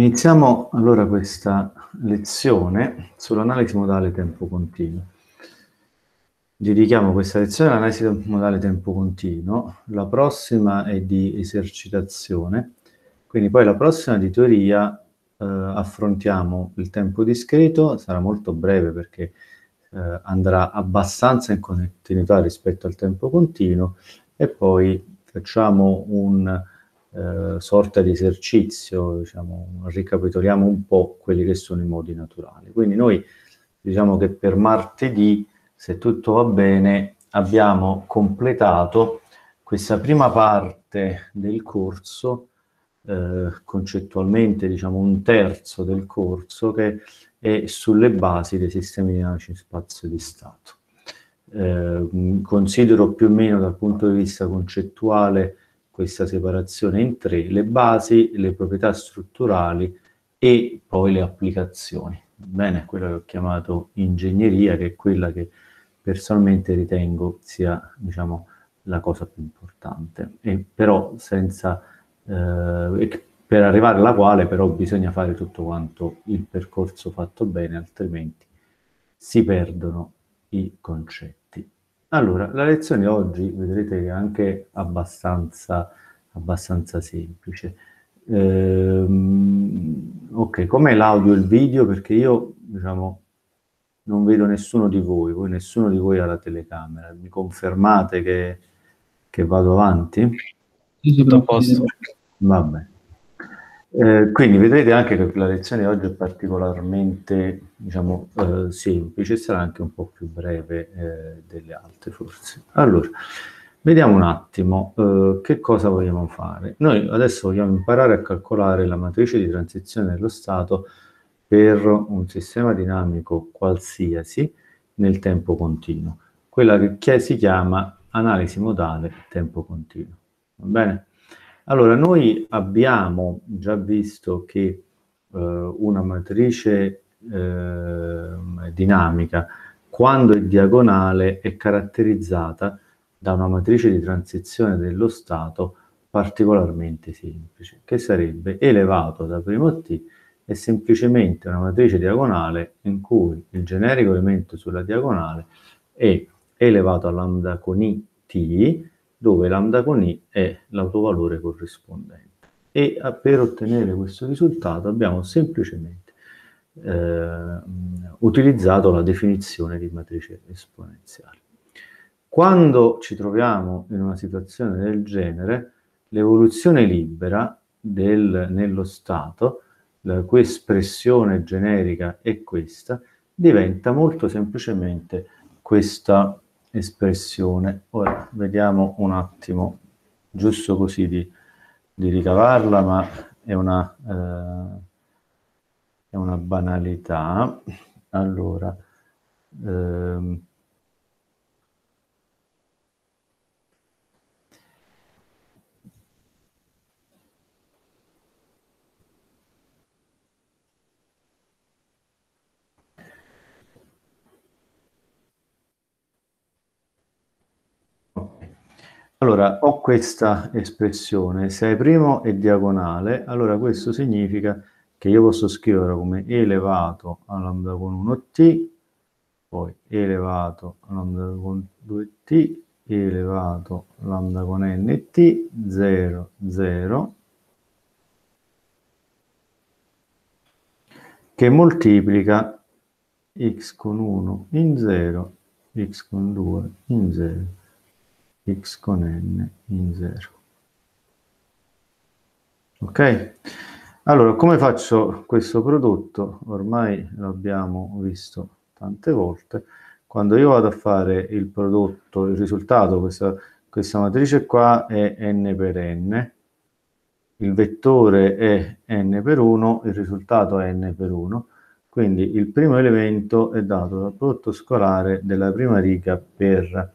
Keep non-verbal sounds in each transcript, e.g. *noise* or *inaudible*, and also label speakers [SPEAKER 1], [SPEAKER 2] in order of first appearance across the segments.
[SPEAKER 1] Iniziamo allora questa lezione sull'analisi modale tempo continuo. Dedichiamo questa lezione all'analisi modale tempo continuo, la prossima è di esercitazione, quindi poi la prossima di teoria eh, affrontiamo il tempo discreto, sarà molto breve perché eh, andrà abbastanza in continuità rispetto al tempo continuo e poi facciamo un eh, sorta di esercizio, diciamo, ricapitoliamo un po' quelli che sono i modi naturali. Quindi noi diciamo che per martedì, se tutto va bene, abbiamo completato questa prima parte del corso, eh, concettualmente diciamo un terzo del corso, che è sulle basi dei sistemi di dinamici spazio di Stato. Eh, considero più o meno dal punto di vista concettuale questa separazione in tre, le basi, le proprietà strutturali e poi le applicazioni. Bene, quello che ho chiamato ingegneria, che è quella che personalmente ritengo sia, diciamo, la cosa più importante. E però senza, eh, per arrivare alla quale però bisogna fare tutto quanto il percorso fatto bene, altrimenti si perdono i concetti. Allora, la lezione oggi vedrete che è anche abbastanza, abbastanza semplice. Ehm, ok, com'è l'audio e il video? Perché io, diciamo, non vedo nessuno di voi, voi nessuno di voi ha la telecamera. Mi confermate che, che vado avanti? Tutto a posto. Va bene. Eh, quindi vedrete anche che la lezione di oggi è particolarmente diciamo, eh, semplice, sarà anche un po' più breve eh, delle altre forse. Allora, vediamo un attimo eh, che cosa vogliamo fare. Noi adesso vogliamo imparare a calcolare la matrice di transizione dello stato per un sistema dinamico qualsiasi nel tempo continuo, quella che si chiama analisi modale tempo continuo. Va bene? Allora, noi abbiamo già visto che eh, una matrice eh, dinamica, quando è diagonale, è caratterizzata da una matrice di transizione dello stato particolarmente semplice, che sarebbe elevato da primo t è semplicemente una matrice diagonale in cui il generico elemento sulla diagonale è elevato a lambda con i t dove lambda con i è l'autovalore corrispondente. E per ottenere questo risultato abbiamo semplicemente eh, utilizzato la definizione di matrice esponenziale. Quando ci troviamo in una situazione del genere, l'evoluzione libera del, nello stato, la cui espressione generica è questa, diventa molto semplicemente questa espressione. Ora vediamo un attimo, giusto così di, di ricavarla, ma è una, eh, è una banalità. Allora, ehm, Allora, ho questa espressione, se è primo e diagonale, allora questo significa che io posso scrivere come elevato a lambda con 1t, poi elevato a lambda con 2t, elevato a lambda con nt, 0, 0, che moltiplica x con 1 in 0, x con 2 in 0 x con n in 0. Ok? Allora, come faccio questo prodotto? Ormai l'abbiamo visto tante volte. Quando io vado a fare il prodotto, il risultato, questa, questa matrice qua è n per n, il vettore è n per 1, il risultato è n per 1, quindi il primo elemento è dato dal prodotto scolare della prima riga per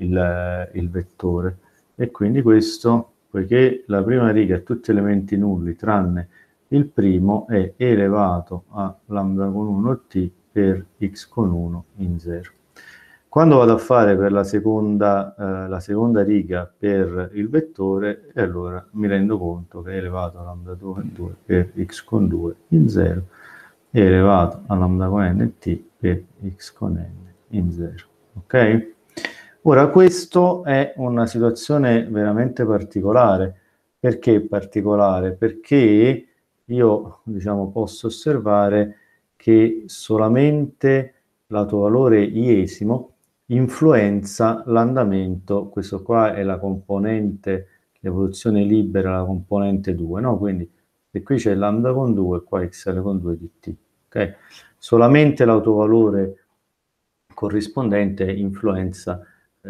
[SPEAKER 1] il, il vettore e quindi questo, poiché la prima riga ha tutti elementi nulli tranne il primo, è elevato a lambda con 1 t per x con 1 in 0. Quando vado a fare per la seconda, eh, la seconda riga per il vettore, allora mi rendo conto che è elevato a lambda 2, 2 mm. per x con 2 in 0 e elevato a lambda con n t per x con n in 0. Ok? Ora, questo è una situazione veramente particolare. Perché particolare? Perché io diciamo, posso osservare che solamente l'autovalore iesimo influenza l'andamento, questo qua è la componente, l'evoluzione libera, la componente 2, no? Quindi se qui c'è lambda con 2, qua xl con 2 dt, ok? Solamente l'autovalore corrispondente influenza eh,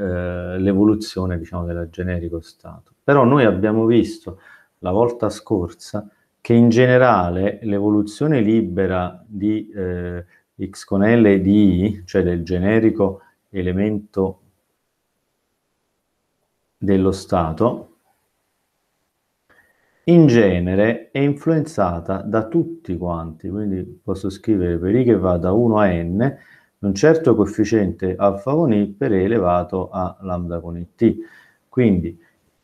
[SPEAKER 1] l'evoluzione diciamo, del generico Stato. Però noi abbiamo visto la volta scorsa che in generale l'evoluzione libera di eh, X con L di I, cioè del generico elemento dello Stato, in genere è influenzata da tutti quanti, quindi posso scrivere per i che va da 1 a n, un certo coefficiente alfa con i per e elevato a lambda con t. Quindi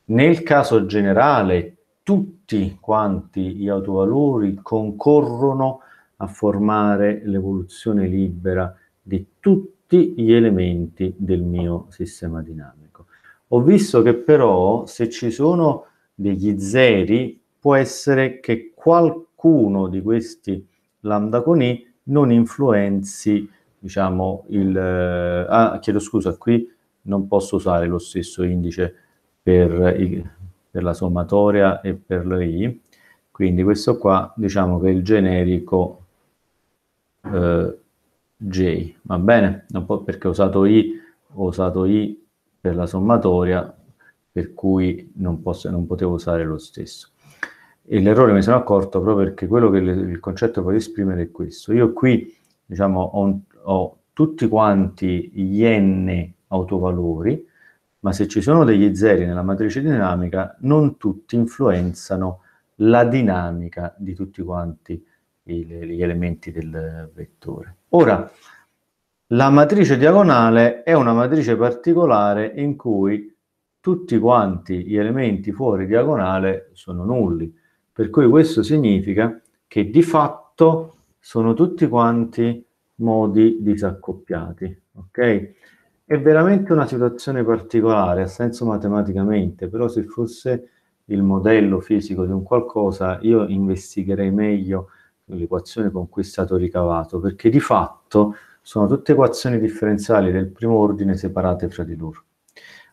[SPEAKER 1] nel caso generale tutti quanti gli autovalori concorrono a formare l'evoluzione libera di tutti gli elementi del mio sistema dinamico. Ho visto che però se ci sono degli zeri può essere che qualcuno di questi lambda con i non influenzi diciamo, il... Eh, ah, chiedo scusa, qui non posso usare lo stesso indice per, i, per la sommatoria e per l'I, quindi questo qua diciamo che è il generico eh, J, va bene? perché ho usato I, ho usato I per la sommatoria, per cui non, posso, non potevo usare lo stesso. E l'errore mi sono accorto proprio perché quello che le, il concetto voglio esprimere è questo. Io qui diciamo, ho, un, ho tutti quanti gli n autovalori, ma se ci sono degli zeri nella matrice dinamica, non tutti influenzano la dinamica di tutti quanti gli elementi del vettore. Ora, la matrice diagonale è una matrice particolare in cui tutti quanti gli elementi fuori diagonale sono nulli, per cui questo significa che di fatto sono tutti quanti modi disaccoppiati. Ok? È veramente una situazione particolare, ha senso matematicamente, però se fosse il modello fisico di un qualcosa, io investigherei meglio l'equazione con cui è stato ricavato, perché di fatto sono tutte equazioni differenziali del primo ordine separate fra di loro.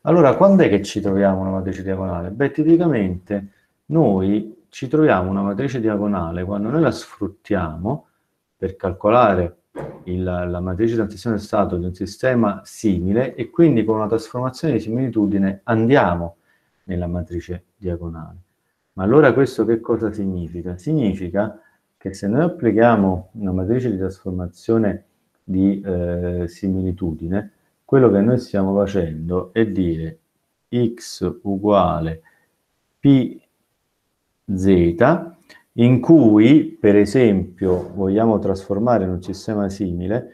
[SPEAKER 1] Allora, quando è che ci troviamo una matrice diagonale? Beh, tipicamente noi ci troviamo una matrice diagonale quando noi la sfruttiamo per calcolare il, la matrice di transizione del stato di un sistema simile e quindi con una trasformazione di similitudine andiamo nella matrice diagonale. Ma allora questo che cosa significa? Significa che se noi applichiamo una matrice di trasformazione di eh, similitudine, quello che noi stiamo facendo è dire x uguale pz in cui, per esempio, vogliamo trasformare in un sistema simile,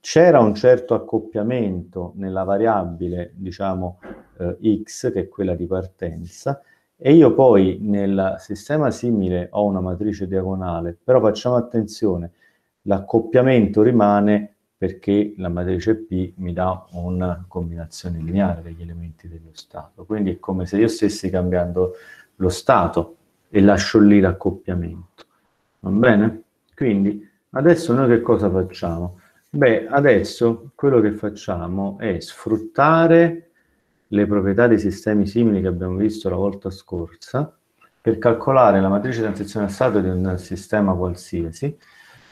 [SPEAKER 1] c'era un certo accoppiamento nella variabile, diciamo, eh, x, che è quella di partenza, e io poi nel sistema simile ho una matrice diagonale, però facciamo attenzione, l'accoppiamento rimane perché la matrice P mi dà una combinazione lineare degli elementi dello stato, quindi è come se io stessi cambiando lo stato, e lascio lì l'accoppiamento. Va bene? Quindi adesso noi che cosa facciamo? Beh, adesso quello che facciamo è sfruttare le proprietà dei sistemi simili che abbiamo visto la volta scorsa per calcolare la matrice di transizione a stato di un sistema qualsiasi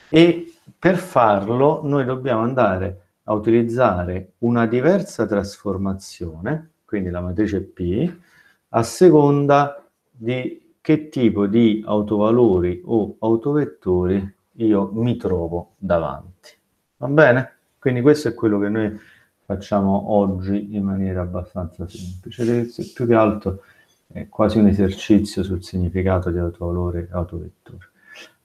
[SPEAKER 1] e per farlo noi dobbiamo andare a utilizzare una diversa trasformazione, quindi la matrice P, a seconda di che tipo di autovalori o autovettori io mi trovo davanti. Va bene? Quindi questo è quello che noi facciamo oggi in maniera abbastanza semplice, più che altro è quasi un esercizio sul significato di autovalore e autovettore.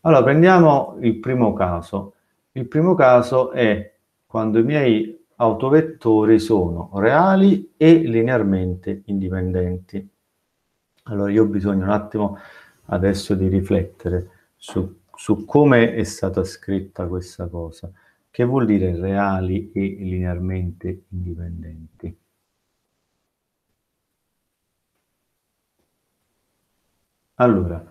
[SPEAKER 1] Allora, prendiamo il primo caso. Il primo caso è quando i miei autovettori sono reali e linearmente indipendenti. Allora io ho bisogno un attimo adesso di riflettere su, su come è stata scritta questa cosa. Che vuol dire reali e linearmente indipendenti? Allora,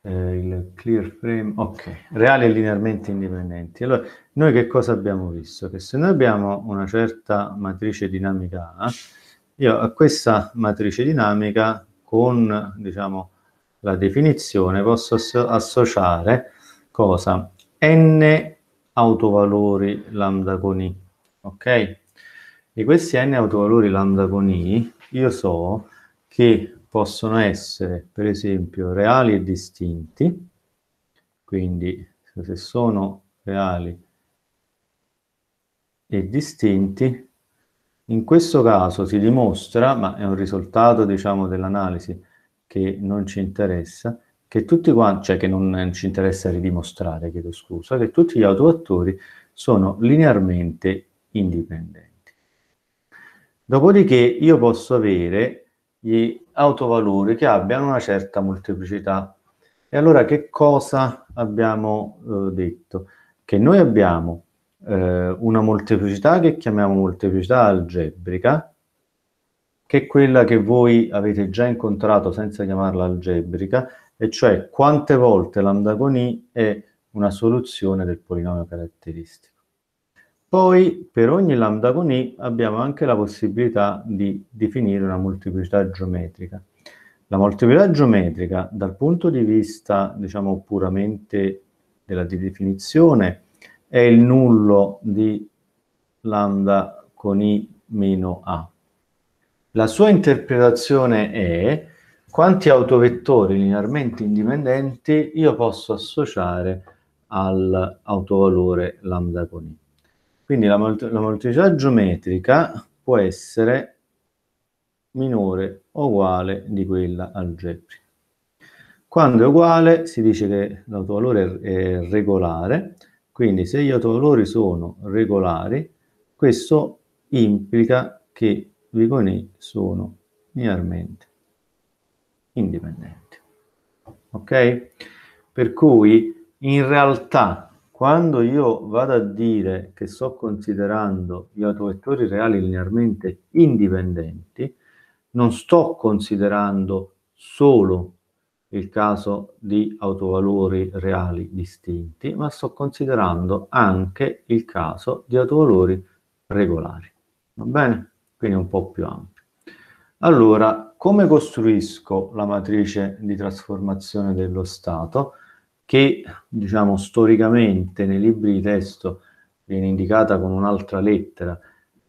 [SPEAKER 1] eh, il clear frame, ok, reali e linearmente indipendenti. Allora, noi che cosa abbiamo visto? Che se noi abbiamo una certa matrice dinamica A, io a questa matrice dinamica con diciamo, la definizione posso associare cosa? n autovalori lambda con i, ok? E questi n autovalori lambda con i io so che possono essere per esempio reali e distinti, quindi se sono reali e distinti in questo caso si dimostra, ma è un risultato diciamo, dell'analisi che non ci interessa, che tutti quanti, cioè che non ci interessa ridimostrare, chiedo scusa, che tutti gli autoattori sono linearmente indipendenti. Dopodiché io posso avere gli autovalori che abbiano una certa molteplicità. E allora che cosa abbiamo eh, detto? Che noi abbiamo eh, una molteplicità che chiamiamo molteplicità algebrica, che è quella che voi avete già incontrato senza chiamarla algebrica, e cioè quante volte lambda con i è una soluzione del polinomio caratteristico. Poi per ogni lambda con i abbiamo anche la possibilità di definire una molteplicità geometrica. La molteplicità geometrica dal punto di vista diciamo puramente della definizione è il nullo di lambda con i meno a. La sua interpretazione è quanti autovettori linearmente indipendenti io posso associare all'autovalore lambda con i. Quindi la, mult la molteplicità geometrica può essere minore o uguale di quella algebrica. Quando è uguale si dice che l'autovalore è regolare, quindi se gli autovalori sono regolari, questo implica che Vigoni sono linearmente indipendenti. Ok? Per cui in realtà quando io vado a dire che sto considerando gli autovettori reali linearmente indipendenti, non sto considerando solo il caso di autovalori reali distinti, ma sto considerando anche il caso di autovalori regolari. Va bene? Quindi un po' più ampio. Allora, come costruisco la matrice di trasformazione dello Stato che, diciamo, storicamente nei libri di testo viene indicata con un'altra lettera,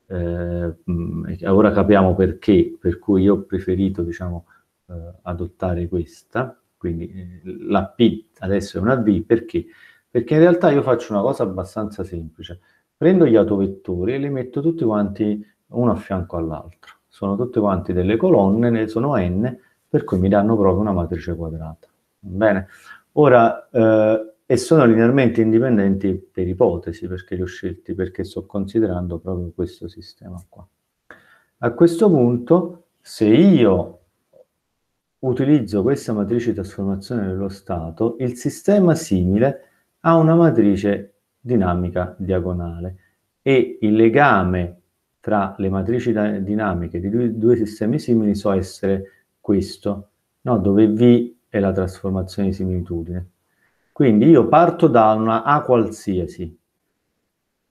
[SPEAKER 1] eh, ora capiamo perché, per cui io ho preferito, diciamo, eh, adottare questa, quindi eh, la P adesso è una V, perché? Perché in realtà io faccio una cosa abbastanza semplice, prendo gli autovettori e li metto tutti quanti uno a fianco all'altro, sono tutti quanti delle colonne, ne sono n, per cui mi danno proprio una matrice quadrata. Bene, ora, eh, e sono linearmente indipendenti per ipotesi, perché li ho scelti, perché sto considerando proprio questo sistema qua. A questo punto, se io utilizzo questa matrice di trasformazione dello stato, il sistema simile ha una matrice dinamica diagonale e il legame tra le matrici dinamiche di due, due sistemi simili so essere questo, no? dove V è la trasformazione di similitudine. Quindi io parto da una A qualsiasi,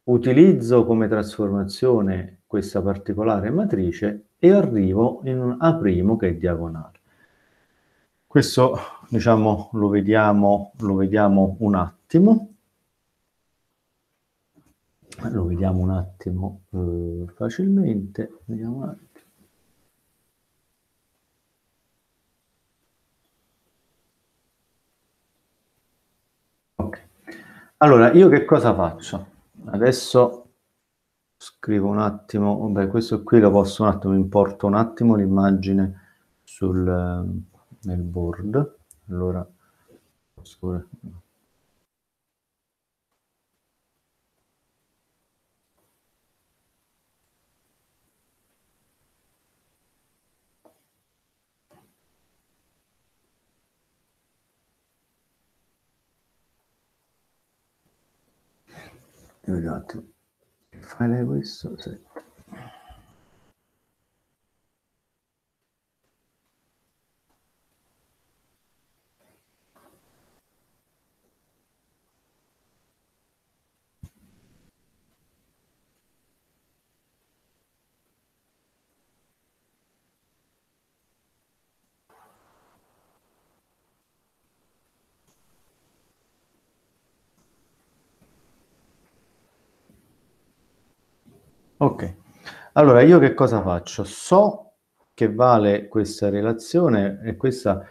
[SPEAKER 1] utilizzo come trasformazione questa particolare matrice e arrivo in un A' che è diagonale. Questo diciamo, lo, vediamo, lo vediamo un attimo. Lo vediamo un attimo eh, facilmente. Vediamo un attimo. Allora, io che cosa faccio? Adesso scrivo un attimo, beh, questo qui lo posso un attimo, importo un attimo l'immagine sul, ehm, nel board. Allora posso un attimo. File questo, sì. Ok, allora io che cosa faccio? So che vale questa relazione e questa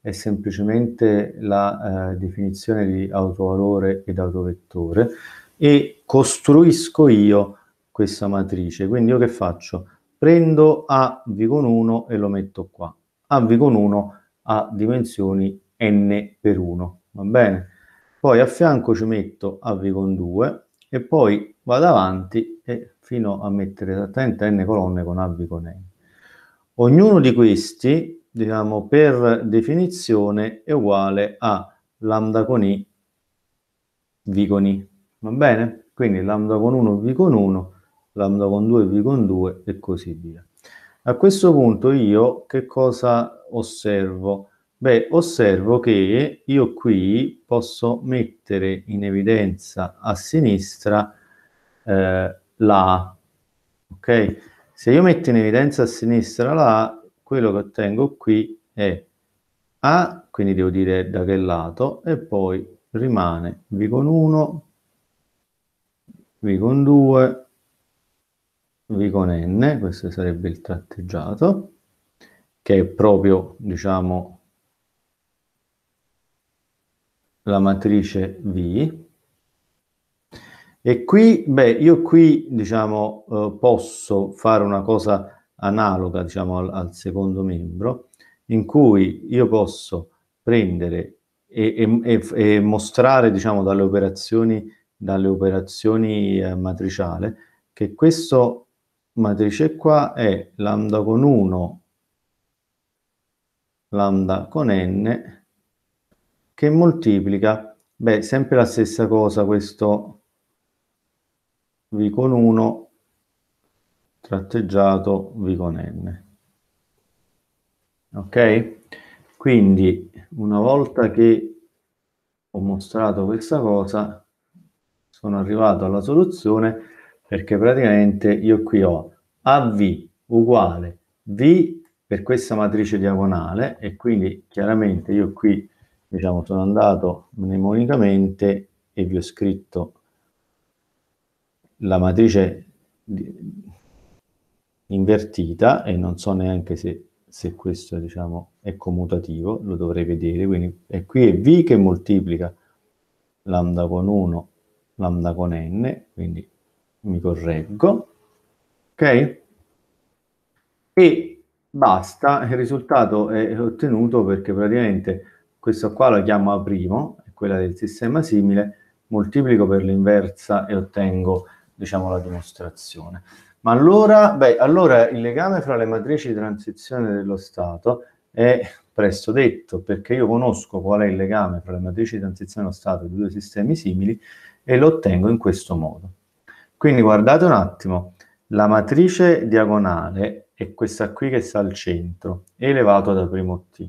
[SPEAKER 1] è semplicemente la eh, definizione di autovalore ed autovettore e costruisco io questa matrice. Quindi io che faccio? Prendo A V con 1 e lo metto qua. A V con 1 ha dimensioni n per 1, va bene? Poi a fianco ci metto A V con 2 e poi vado avanti e fino a mettere esattamente n colonne con A, B, con N. Ognuno di questi, diciamo, per definizione è uguale a lambda con I, V con I, va bene? Quindi lambda con 1, V con 1, lambda con 2, V con 2 e così via. A questo punto io che cosa osservo? Beh, osservo che io qui posso mettere in evidenza a sinistra eh, la A, ok? Se io metto in evidenza a sinistra la A, quello che ottengo qui è A, quindi devo dire da che lato, e poi rimane V con 1, V con 2, V con N, questo sarebbe il tratteggiato, che è proprio, diciamo, la matrice V. E qui, beh, io qui, diciamo, eh, posso fare una cosa analoga, diciamo, al, al, secondo membro, in cui io posso prendere e, e, e, e mostrare, diciamo, dalle operazioni, dalle operazioni eh, matriciale, che questo matrice qua è lambda con 1, lambda con n, che moltiplica, beh, sempre la stessa cosa, questo v con 1 tratteggiato v con n. Ok? Quindi, una volta che ho mostrato questa cosa, sono arrivato alla soluzione perché praticamente io qui ho AV uguale V per questa matrice diagonale e quindi chiaramente io qui diciamo sono andato mnemonicamente e vi ho scritto la matrice invertita e non so neanche se, se questo diciamo, è commutativo, lo dovrei vedere, quindi è qui è V che moltiplica lambda con 1, lambda con n, quindi mi correggo, ok? E basta, il risultato è ottenuto perché praticamente questo qua lo chiamo A', è quella del sistema simile, moltiplico per l'inversa e ottengo diciamo, la dimostrazione. Ma allora, beh, allora il legame fra le matrici di transizione dello Stato è presto detto, perché io conosco qual è il legame fra le matrici di transizione dello Stato e due sistemi simili e lo ottengo in questo modo. Quindi guardate un attimo, la matrice diagonale è questa qui che sta al centro, elevato da primo t,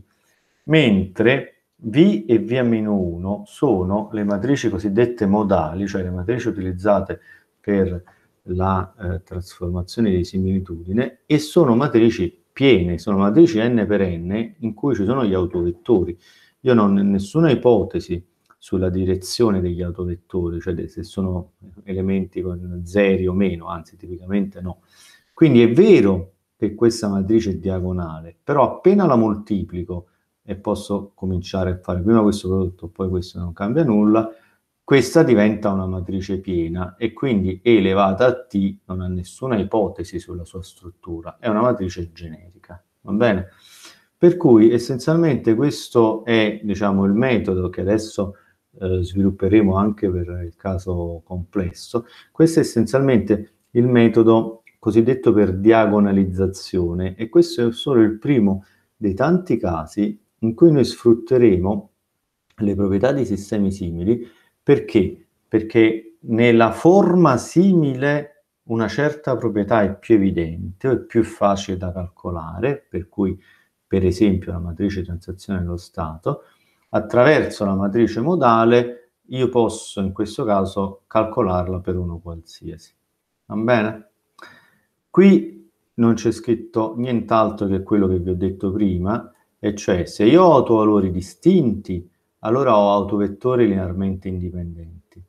[SPEAKER 1] mentre V e V-1 sono le matrici cosiddette modali, cioè le matrici utilizzate per la eh, trasformazione di similitudine e sono matrici piene, sono matrici n per n in cui ci sono gli autovettori. Io non ho nessuna ipotesi sulla direzione degli autovettori, cioè se sono elementi con zeri o meno, anzi tipicamente no. Quindi è vero che questa matrice è diagonale, però appena la moltiplico e posso cominciare a fare prima questo prodotto, poi questo non cambia nulla, questa diventa una matrice piena e quindi E elevata a T non ha nessuna ipotesi sulla sua struttura, è una matrice generica, va bene? Per cui essenzialmente questo è diciamo, il metodo che adesso eh, svilupperemo anche per il caso complesso. Questo è essenzialmente il metodo cosiddetto per diagonalizzazione e questo è solo il primo dei tanti casi in cui noi sfrutteremo le proprietà di sistemi simili perché? Perché nella forma simile una certa proprietà è più evidente o è più facile da calcolare, per cui per esempio la matrice transazione dello Stato, attraverso la matrice modale io posso in questo caso calcolarla per uno qualsiasi. Va bene? Qui non c'è scritto nient'altro che quello che vi ho detto prima, e cioè, se io ho autovalori distinti, allora ho autovettori linearmente indipendenti.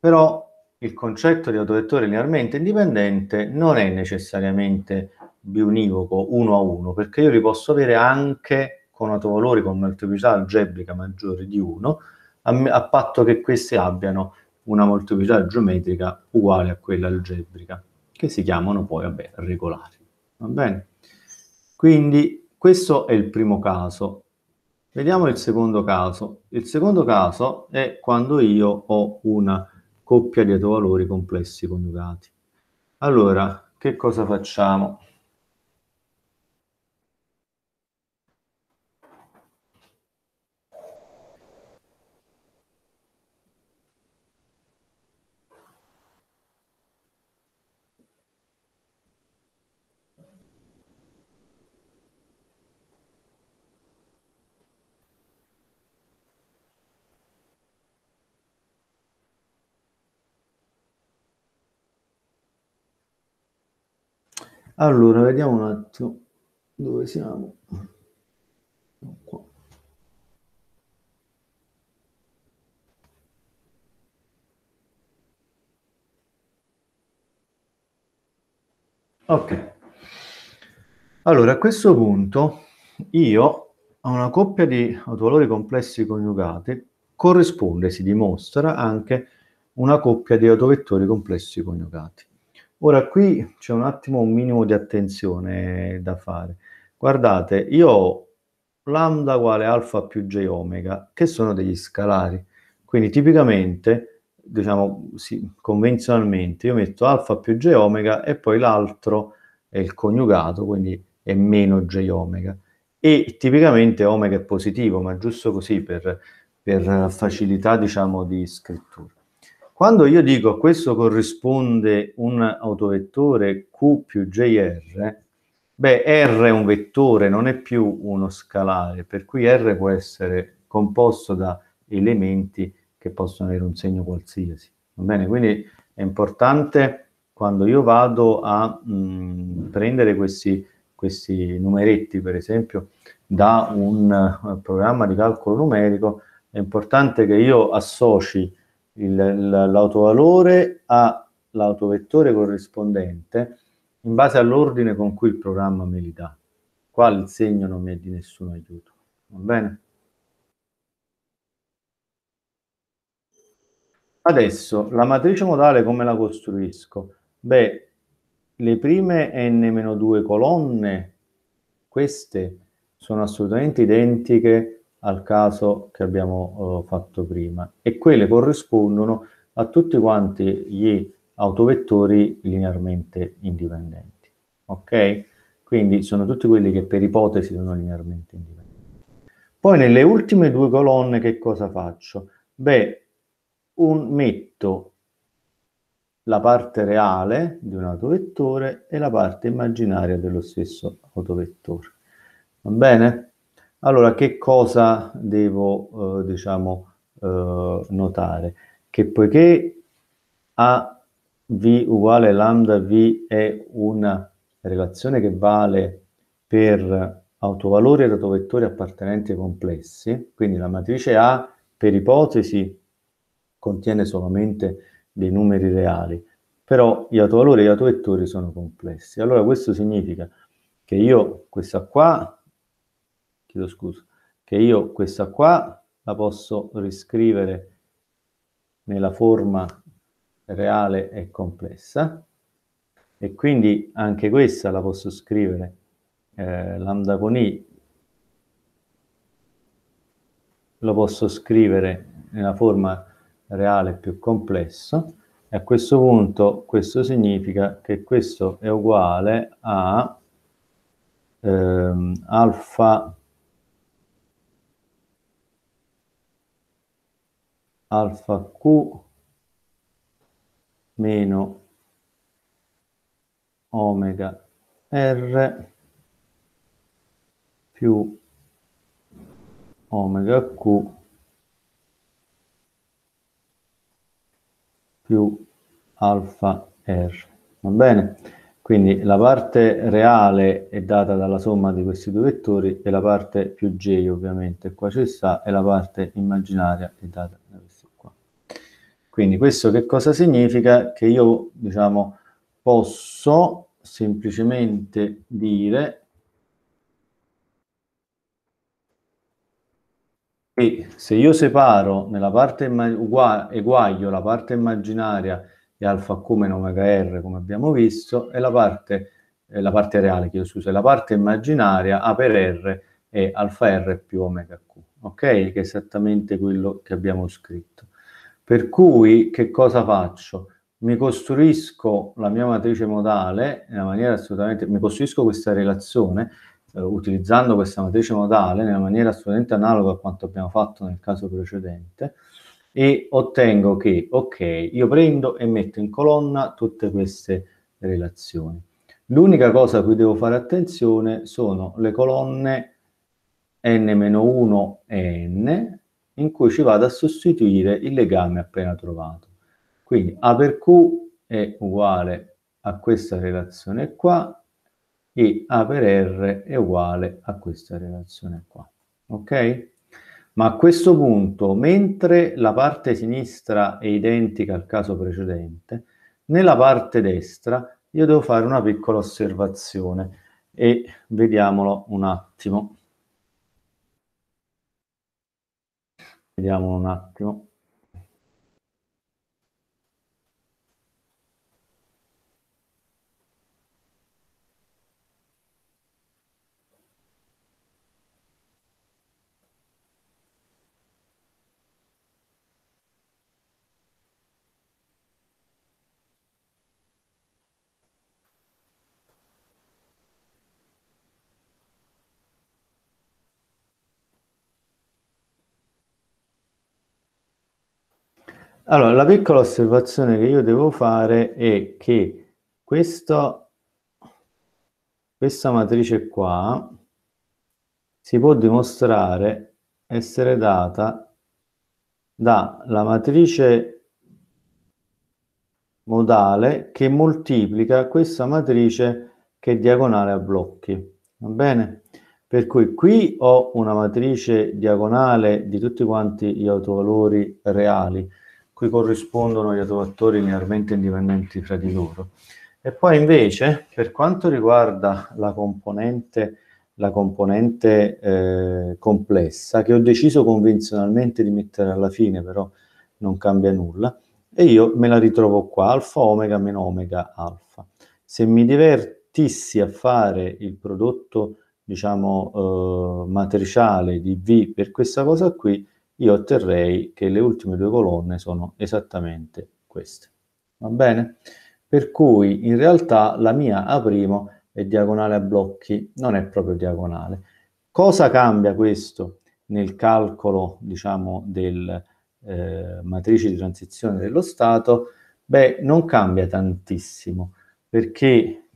[SPEAKER 1] Però il concetto di autovettore linearmente indipendente non è necessariamente biunivoco uno a uno, perché io li posso avere anche con autovalori con molteplicità algebrica maggiore di 1, a, a patto che questi abbiano una molteplicità geometrica uguale a quella algebrica, che si chiamano poi vabbè, regolari. Va bene? Quindi questo è il primo caso. Vediamo il secondo caso. Il secondo caso è quando io ho una coppia di autovalori complessi coniugati. Allora, che cosa facciamo? Allora, vediamo un attimo dove siamo. Ok. Allora, a questo punto io ho una coppia di autovalori complessi coniugati corrisponde, si dimostra, anche una coppia di autovettori complessi coniugati. Ora qui c'è un attimo un minimo di attenzione da fare. Guardate, io ho lambda uguale alfa più j omega, che sono degli scalari. Quindi tipicamente, diciamo sì, convenzionalmente, io metto alfa più j omega e poi l'altro è il coniugato, quindi è meno j omega. E tipicamente omega è positivo, ma giusto così per, per facilità diciamo, di scrittura. Quando io dico a questo corrisponde un autovettore Q più JR, beh, R è un vettore, non è più uno scalare, per cui R può essere composto da elementi che possono avere un segno qualsiasi. Va bene? Quindi è importante quando io vado a mh, prendere questi, questi, numeretti, per esempio, da un uh, programma di calcolo numerico, è importante che io associ l'autovalore all'autovettore corrispondente in base all'ordine con cui il programma me li dà. Qua il segno non mi è di nessun aiuto, va bene? Adesso, la matrice modale come la costruisco? Beh, le prime n-2 colonne, queste sono assolutamente identiche al caso che abbiamo eh, fatto prima e quelle corrispondono a tutti quanti gli autovettori linearmente indipendenti. Ok? Quindi sono tutti quelli che per ipotesi sono linearmente indipendenti. Poi nelle ultime due colonne che cosa faccio? Beh, un, metto la parte reale di un autovettore e la parte immaginaria dello stesso autovettore. Va bene? Allora, che cosa devo, eh, diciamo, eh, notare? Che poiché A V uguale lambda V è una relazione che vale per autovalori ed autovettori appartenenti ai complessi, quindi la matrice A per ipotesi contiene solamente dei numeri reali, però gli autovalori e gli autovettori sono complessi. Allora questo significa che io questa qua chiedo scusa, che io questa qua la posso riscrivere nella forma reale e complessa e quindi anche questa la posso scrivere eh, lambda con i lo posso scrivere nella forma reale più complesso e a questo punto questo significa che questo è uguale a ehm, alfa alfa q meno omega r più omega q più alfa r. Va bene? Quindi la parte reale è data dalla somma di questi due vettori e la parte più j ovviamente qua ci sta e la parte immaginaria è data da quindi questo che cosa significa? Che io, diciamo, posso semplicemente dire che se io separo nella parte uguale, eguaglio la parte immaginaria e alfa come in omega r, come abbiamo visto, e la parte, eh, la parte reale, chiedo scusa, la parte immaginaria a per r è alfa r più omega q, ok? Che è esattamente quello che abbiamo scritto. Per cui che cosa faccio? Mi costruisco la mia matrice modale in maniera assolutamente, mi costruisco questa relazione eh, utilizzando questa matrice modale nella maniera assolutamente analoga a quanto abbiamo fatto nel caso precedente e ottengo che, ok, io prendo e metto in colonna tutte queste relazioni. L'unica cosa a cui devo fare attenzione sono le colonne n-1 e n, in cui ci vado a sostituire il legame appena trovato. Quindi A per Q è uguale a questa relazione qua e A per R è uguale a questa relazione qua. Ok? Ma a questo punto, mentre la parte sinistra è identica al caso precedente, nella parte destra io devo fare una piccola osservazione e vediamolo un attimo. Vediamo un attimo. Allora, la piccola osservazione che io devo fare è che questo, questa matrice qua si può dimostrare essere data dalla matrice modale che moltiplica questa matrice che è diagonale a blocchi. Va bene? Per cui qui ho una matrice diagonale di tutti quanti gli autovalori reali cui corrispondono gli autoattori linearmente indipendenti fra di loro. E poi invece, per quanto riguarda la componente, la componente eh, complessa, che ho deciso convenzionalmente di mettere alla fine, però non cambia nulla, e io me la ritrovo qua, alfa omega meno omega alfa. Se mi divertissi a fare il prodotto, diciamo, eh, matriciale di V per questa cosa qui, io otterrei che le ultime due colonne sono esattamente queste. Va bene? Per cui in realtà la mia A' è diagonale a blocchi, non è proprio diagonale. Cosa cambia questo nel calcolo, diciamo, del eh, matrice di transizione dello stato? Beh, non cambia tantissimo, perché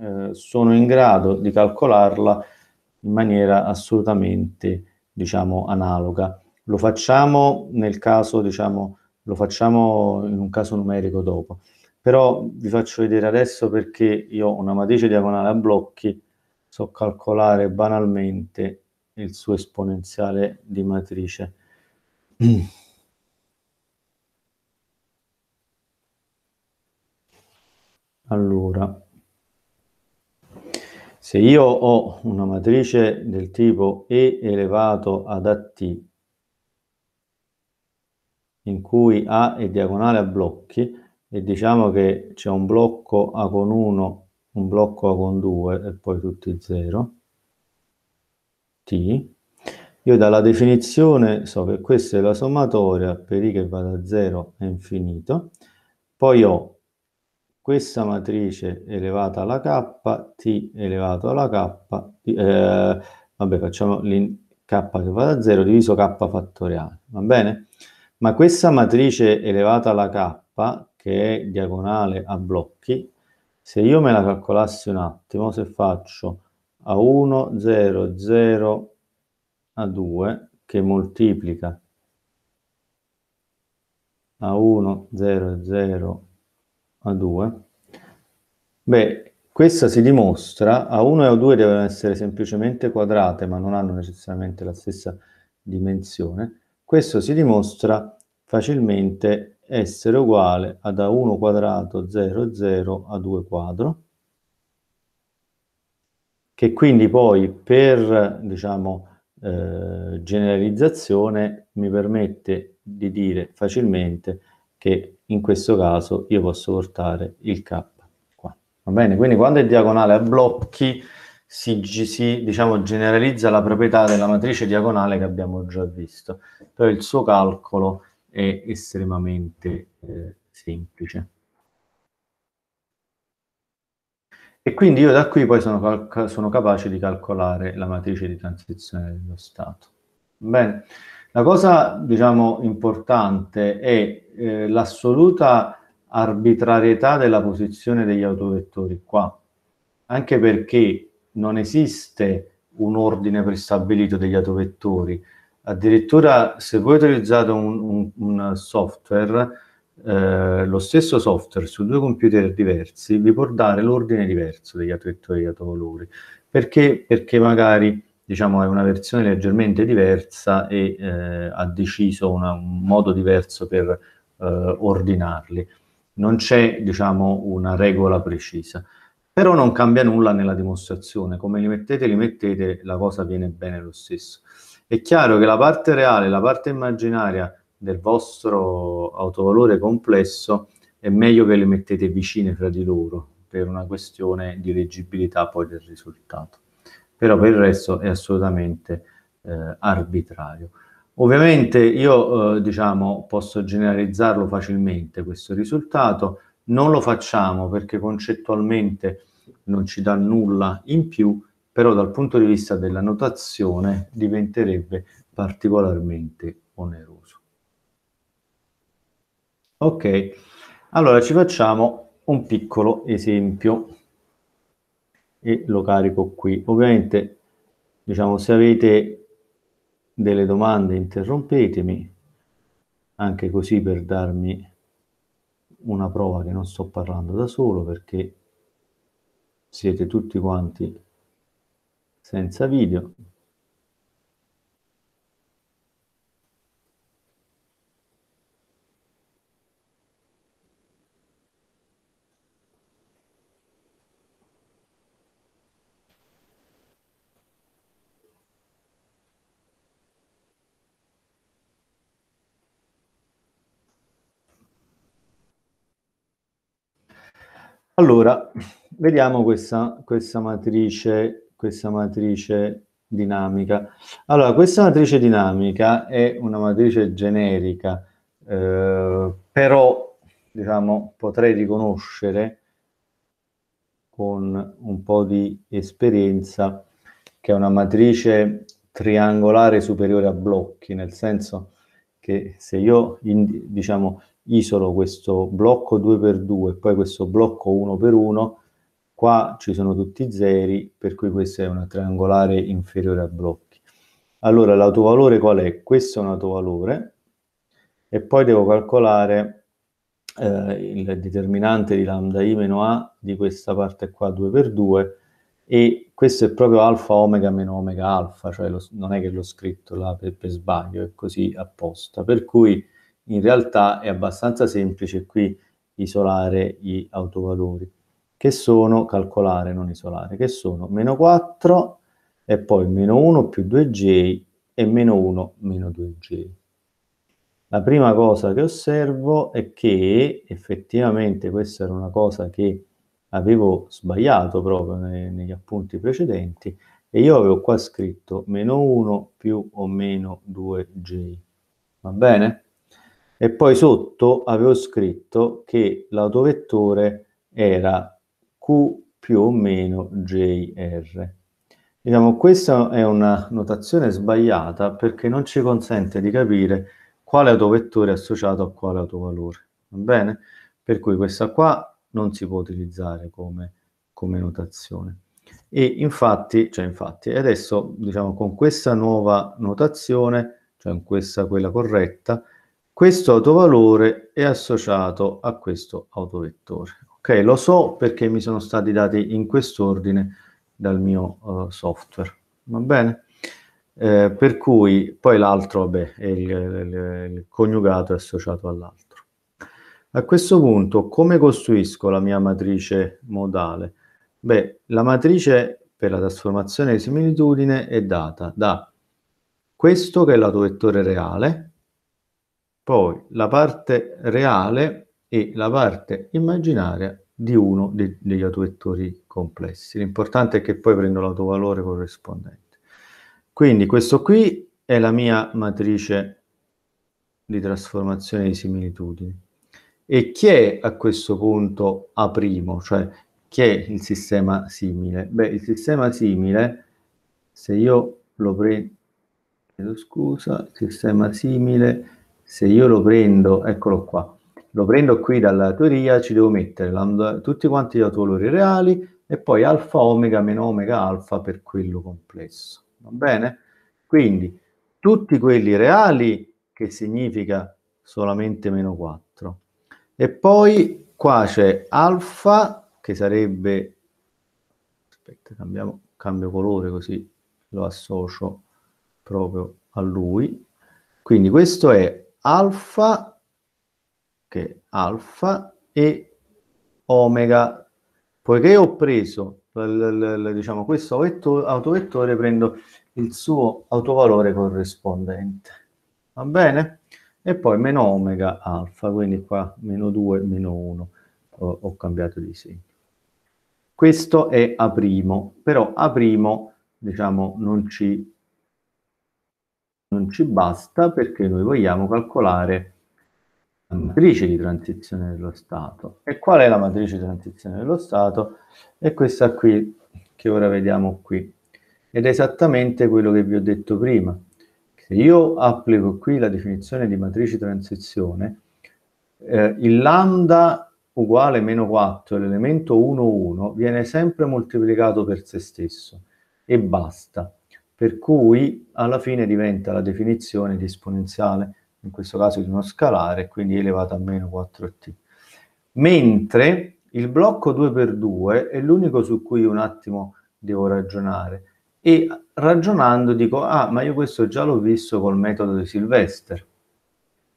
[SPEAKER 1] eh, sono in grado di calcolarla in maniera assolutamente, diciamo, analoga. Lo facciamo nel caso, diciamo, lo facciamo in un caso numerico dopo. Però vi faccio vedere adesso perché io ho una matrice diagonale a blocchi so calcolare banalmente il suo esponenziale di matrice. *clears throat* Allora, se io ho una matrice del tipo E elevato ad AT, in cui A è diagonale a blocchi e diciamo che c'è un blocco A con 1, un blocco A con 2 e poi tutti 0, T, io dalla definizione so che questa è la sommatoria per i che va da 0 a infinito, poi ho questa matrice elevata alla k, t elevato alla k, eh, vabbè facciamo k che va da 0 diviso k fattoriale, va bene? ma questa matrice elevata alla k, che è diagonale a blocchi, se io me la calcolassi un attimo, se faccio a1, 0, 0, a2, che moltiplica a1, 0, 0, a2, beh, questa si dimostra, a1 e a2 devono essere semplicemente quadrate, ma non hanno necessariamente la stessa dimensione, questo si dimostra facilmente essere uguale ad a1 quadrato 0 0 a 2 quadro che quindi poi per diciamo eh, generalizzazione mi permette di dire facilmente che in questo caso io posso portare il k qua. Va bene? Quindi quando è diagonale a blocchi si, si diciamo, generalizza la proprietà della matrice diagonale che abbiamo già visto. Però il suo calcolo è estremamente eh, semplice. E quindi io da qui poi sono, sono, capace di calcolare la matrice di transizione dello Stato. Bene, la cosa diciamo importante è eh, l'assoluta arbitrarietà della posizione degli autovettori qua, anche perché non esiste un ordine prestabilito degli autovettori. Addirittura se voi utilizzate un, un, un software, eh, lo stesso software su due computer diversi vi può dare l'ordine diverso degli autovettori e degli autovalori. Perché? Perché magari diciamo, è una versione leggermente diversa e eh, ha deciso una, un modo diverso per eh, ordinarli. Non c'è diciamo, una regola precisa però non cambia nulla nella dimostrazione, come li mettete, li mettete, la cosa viene bene lo stesso. È chiaro che la parte reale, la parte immaginaria del vostro autovalore complesso è meglio che le mettete vicine fra di loro per una questione di leggibilità poi del risultato. Però per il resto è assolutamente eh, arbitrario. Ovviamente io eh, diciamo posso generalizzarlo facilmente questo risultato, non lo facciamo perché concettualmente non ci dà nulla in più, però dal punto di vista della notazione diventerebbe particolarmente oneroso. Ok, allora ci facciamo un piccolo esempio e lo carico qui. Ovviamente, diciamo, se avete delle domande interrompetemi, anche così per darmi una prova che non sto parlando da solo perché siete tutti quanti senza video Allora, vediamo questa, questa, matrice, questa matrice dinamica. Allora, questa matrice dinamica è una matrice generica, eh, però diciamo, potrei riconoscere con un po' di esperienza che è una matrice triangolare superiore a blocchi, nel senso che se io in, diciamo, isolo questo blocco 2x2 e poi questo blocco 1x1, qua ci sono tutti zeri, per cui questa è una triangolare inferiore a blocchi. Allora l'autovalore qual è? Questo è un autovalore e poi devo calcolare eh, il determinante di lambda i meno a di questa parte qua 2x2 e questo è proprio alfa omega meno omega alfa, cioè lo, non è che l'ho scritto là per, per sbaglio, è così apposta. Per cui in realtà è abbastanza semplice qui isolare gli autovalori, che sono, calcolare, non isolare, che sono meno 4 e poi meno 1 più 2j e meno 1 meno 2j. La prima cosa che osservo è che effettivamente questa era una cosa che avevo sbagliato proprio nei, negli appunti precedenti e io avevo qua scritto meno 1 più o meno 2j. Va bene? e poi sotto avevo scritto che l'autovettore era Q più o meno JR. Diciamo, questa è una notazione sbagliata perché non ci consente di capire quale autovettore è associato a quale autovalore, va bene? Per cui questa qua non si può utilizzare come, come notazione. E infatti, cioè infatti, adesso diciamo con questa nuova notazione, cioè con questa quella corretta, questo autovalore è associato a questo autovettore. Ok, lo so perché mi sono stati dati in quest'ordine dal mio uh, software. Va bene? Eh, per cui poi l'altro, vabbè, è il, il, il coniugato è associato all'altro. A questo punto, come costruisco la mia matrice modale? Beh, la matrice per la trasformazione di similitudine è data da questo che è l'autovettore reale, poi la parte reale e la parte immaginaria di uno de- degli autovettori complessi. L'importante è che poi prendo l'autovalore corrispondente. Quindi questo qui è la mia matrice di trasformazione di similitudini. E chi è a questo punto A', cioè chi è il sistema simile? Beh, il sistema simile, se io lo prendo, chiedo scusa, il sistema simile se io lo prendo, eccolo qua, lo prendo qui dalla teoria, ci devo mettere tutti quanti gli autovalori reali e poi alfa omega meno omega alfa per quello complesso. Va bene? Quindi tutti quelli reali, che significa solamente meno 4. E poi qua c'è alfa, che sarebbe... Aspetta, cambiamo, cambio colore così lo associo proprio a lui. Quindi questo è alfa, che è alfa e omega. Poiché ho preso diciamo, questo autovettore, prendo il suo autovalore corrispondente. Va bene? E poi meno omega alfa, quindi qua meno 2, meno 1. Ho, ho cambiato di segno. Questo è A', primo però A' primo diciamo non ci non ci basta perché noi vogliamo calcolare la matrice di transizione dello Stato. E qual è la matrice di transizione dello Stato? È questa qui, che ora vediamo qui. Ed è esattamente quello che vi ho detto prima. Se io applico qui la definizione di matrice transizione, eh, il lambda uguale meno 4, l'elemento 1, 1, viene sempre moltiplicato per se stesso e basta per cui alla fine diventa la definizione di esponenziale, in questo caso di uno scalare, quindi elevata a meno 4t. Mentre il blocco 2x2 è l'unico su cui un attimo devo ragionare e ragionando dico, ah, ma io questo già l'ho visto col metodo di Sylvester,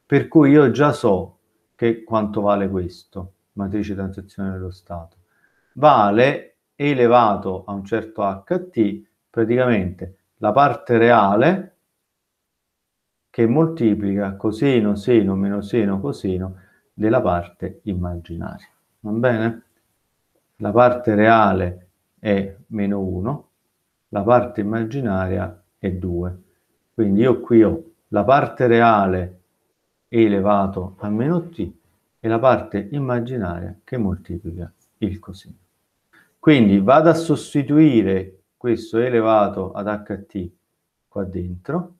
[SPEAKER 1] per cui io già so che quanto vale questo, matrice di transizione dello stato. Vale elevato a un certo ht, praticamente la parte reale che moltiplica coseno, seno, meno seno, coseno della parte immaginaria. Va bene? La parte reale è meno 1, la parte immaginaria è 2. Quindi io qui ho la parte reale elevato a meno t e la parte immaginaria che moltiplica il coseno. Quindi vado a sostituire questo elevato ad ht qua dentro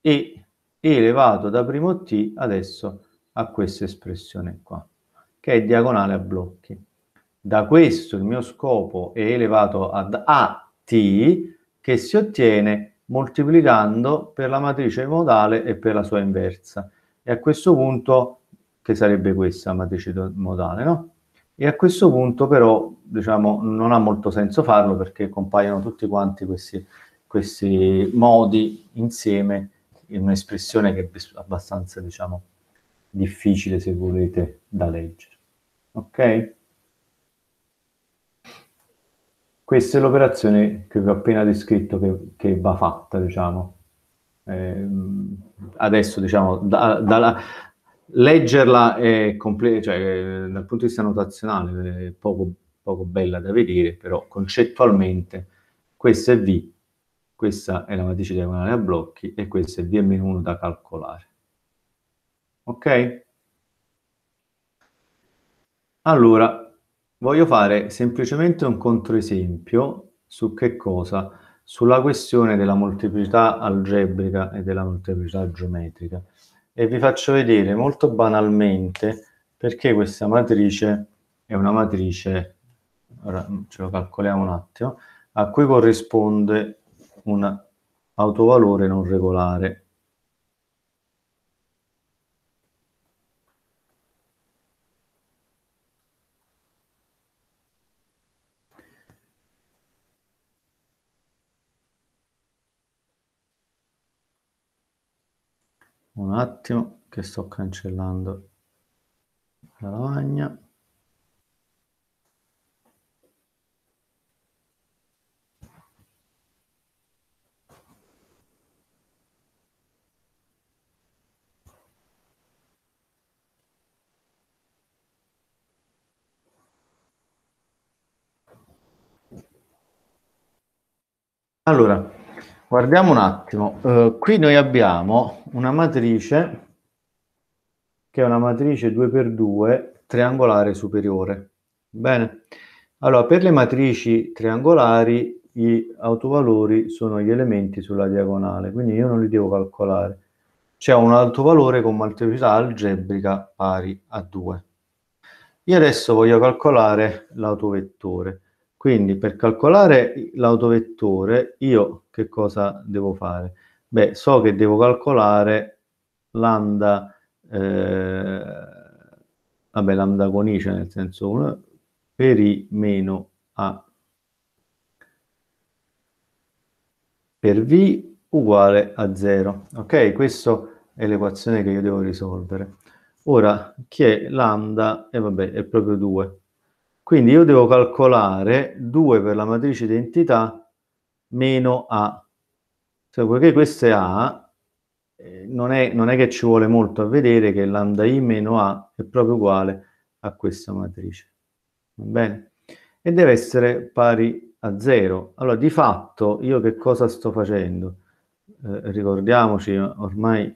[SPEAKER 1] e elevato da primo t adesso a questa espressione qua, che è diagonale a blocchi. Da questo il mio scopo è elevato ad at che si ottiene moltiplicando per la matrice modale e per la sua inversa. E a questo punto, che sarebbe questa matrice modale, no? E a questo punto però diciamo, non ha molto senso farlo perché compaiono tutti quanti questi, questi modi insieme in un'espressione che è abbastanza diciamo, difficile se volete da leggere. Ok? Questa è l'operazione che vi ho appena descritto che, che va fatta, diciamo. Eh, adesso diciamo da, da, leggerla è comple- cioè, eh, dal punto di vista notazionale è poco, poco bella da vedere, però concettualmente questa è V, questa è la matrice diagonale a blocchi e questa è V-1 da calcolare. Ok? Allora, voglio fare semplicemente un controesempio su che cosa? Sulla questione della molteplicità algebrica e della molteplicità geometrica e vi faccio vedere molto banalmente perché questa matrice è una matrice, ora ce lo calcoliamo un attimo, a cui corrisponde un autovalore non regolare. un attimo che sto cancellando la lavagna. Allora, Guardiamo un attimo, uh, qui noi abbiamo una matrice che è una matrice 2x2 triangolare superiore. Bene, allora per le matrici triangolari gli autovalori sono gli elementi sulla diagonale, quindi io non li devo calcolare. C'è un autovalore con molteplicità algebrica pari a 2. Io adesso voglio calcolare l'autovettore. Quindi per calcolare l'autovettore io che cosa devo fare? Beh, so che devo calcolare lambda, eh, vabbè, lambda agonice cioè nel senso 1 per i meno a per v uguale a 0. Ok, questa è l'equazione che io devo risolvere. Ora, chi è lambda? E eh, vabbè, è proprio 2. Quindi io devo calcolare 2 per la matrice identità meno A. Cioè, poiché questa è A, eh, non è, non è che ci vuole molto a vedere che lambda i meno A è proprio uguale a questa matrice. Va bene? E deve essere pari a 0. Allora, di fatto, io che cosa sto facendo? Eh, ricordiamoci, ormai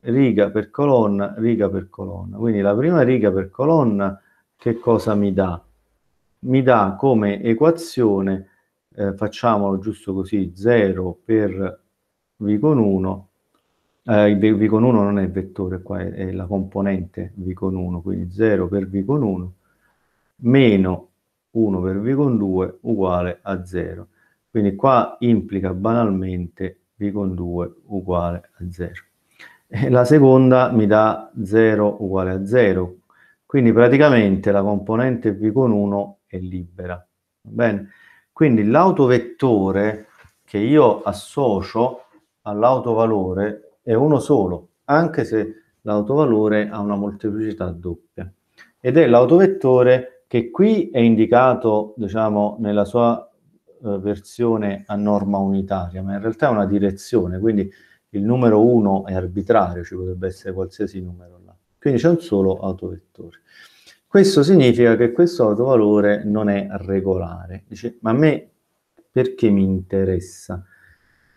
[SPEAKER 1] riga per colonna, riga per colonna. Quindi la prima riga per colonna che cosa mi dà? mi dà come equazione, eh, facciamolo giusto così, 0 per v con 1, eh, v con 1 non è il vettore qua, è, è la componente v con 1, quindi 0 per v con 1 meno 1 per v con 2 uguale a 0. Quindi qua implica banalmente v con 2 uguale a 0. la seconda mi dà 0 uguale a 0, quindi praticamente la componente v con 1 e libera. Bene. Quindi l'autovettore che io associo all'autovalore è uno solo, anche se l'autovalore ha una molteplicità doppia. Ed è l'autovettore che qui è indicato, diciamo, nella sua eh, versione a norma unitaria, ma in realtà è una direzione, quindi il numero 1 è arbitrario, ci potrebbe essere qualsiasi numero là. Quindi c'è un solo autovettore. Questo significa che questo autovalore non è regolare. Dice, ma a me perché mi interessa?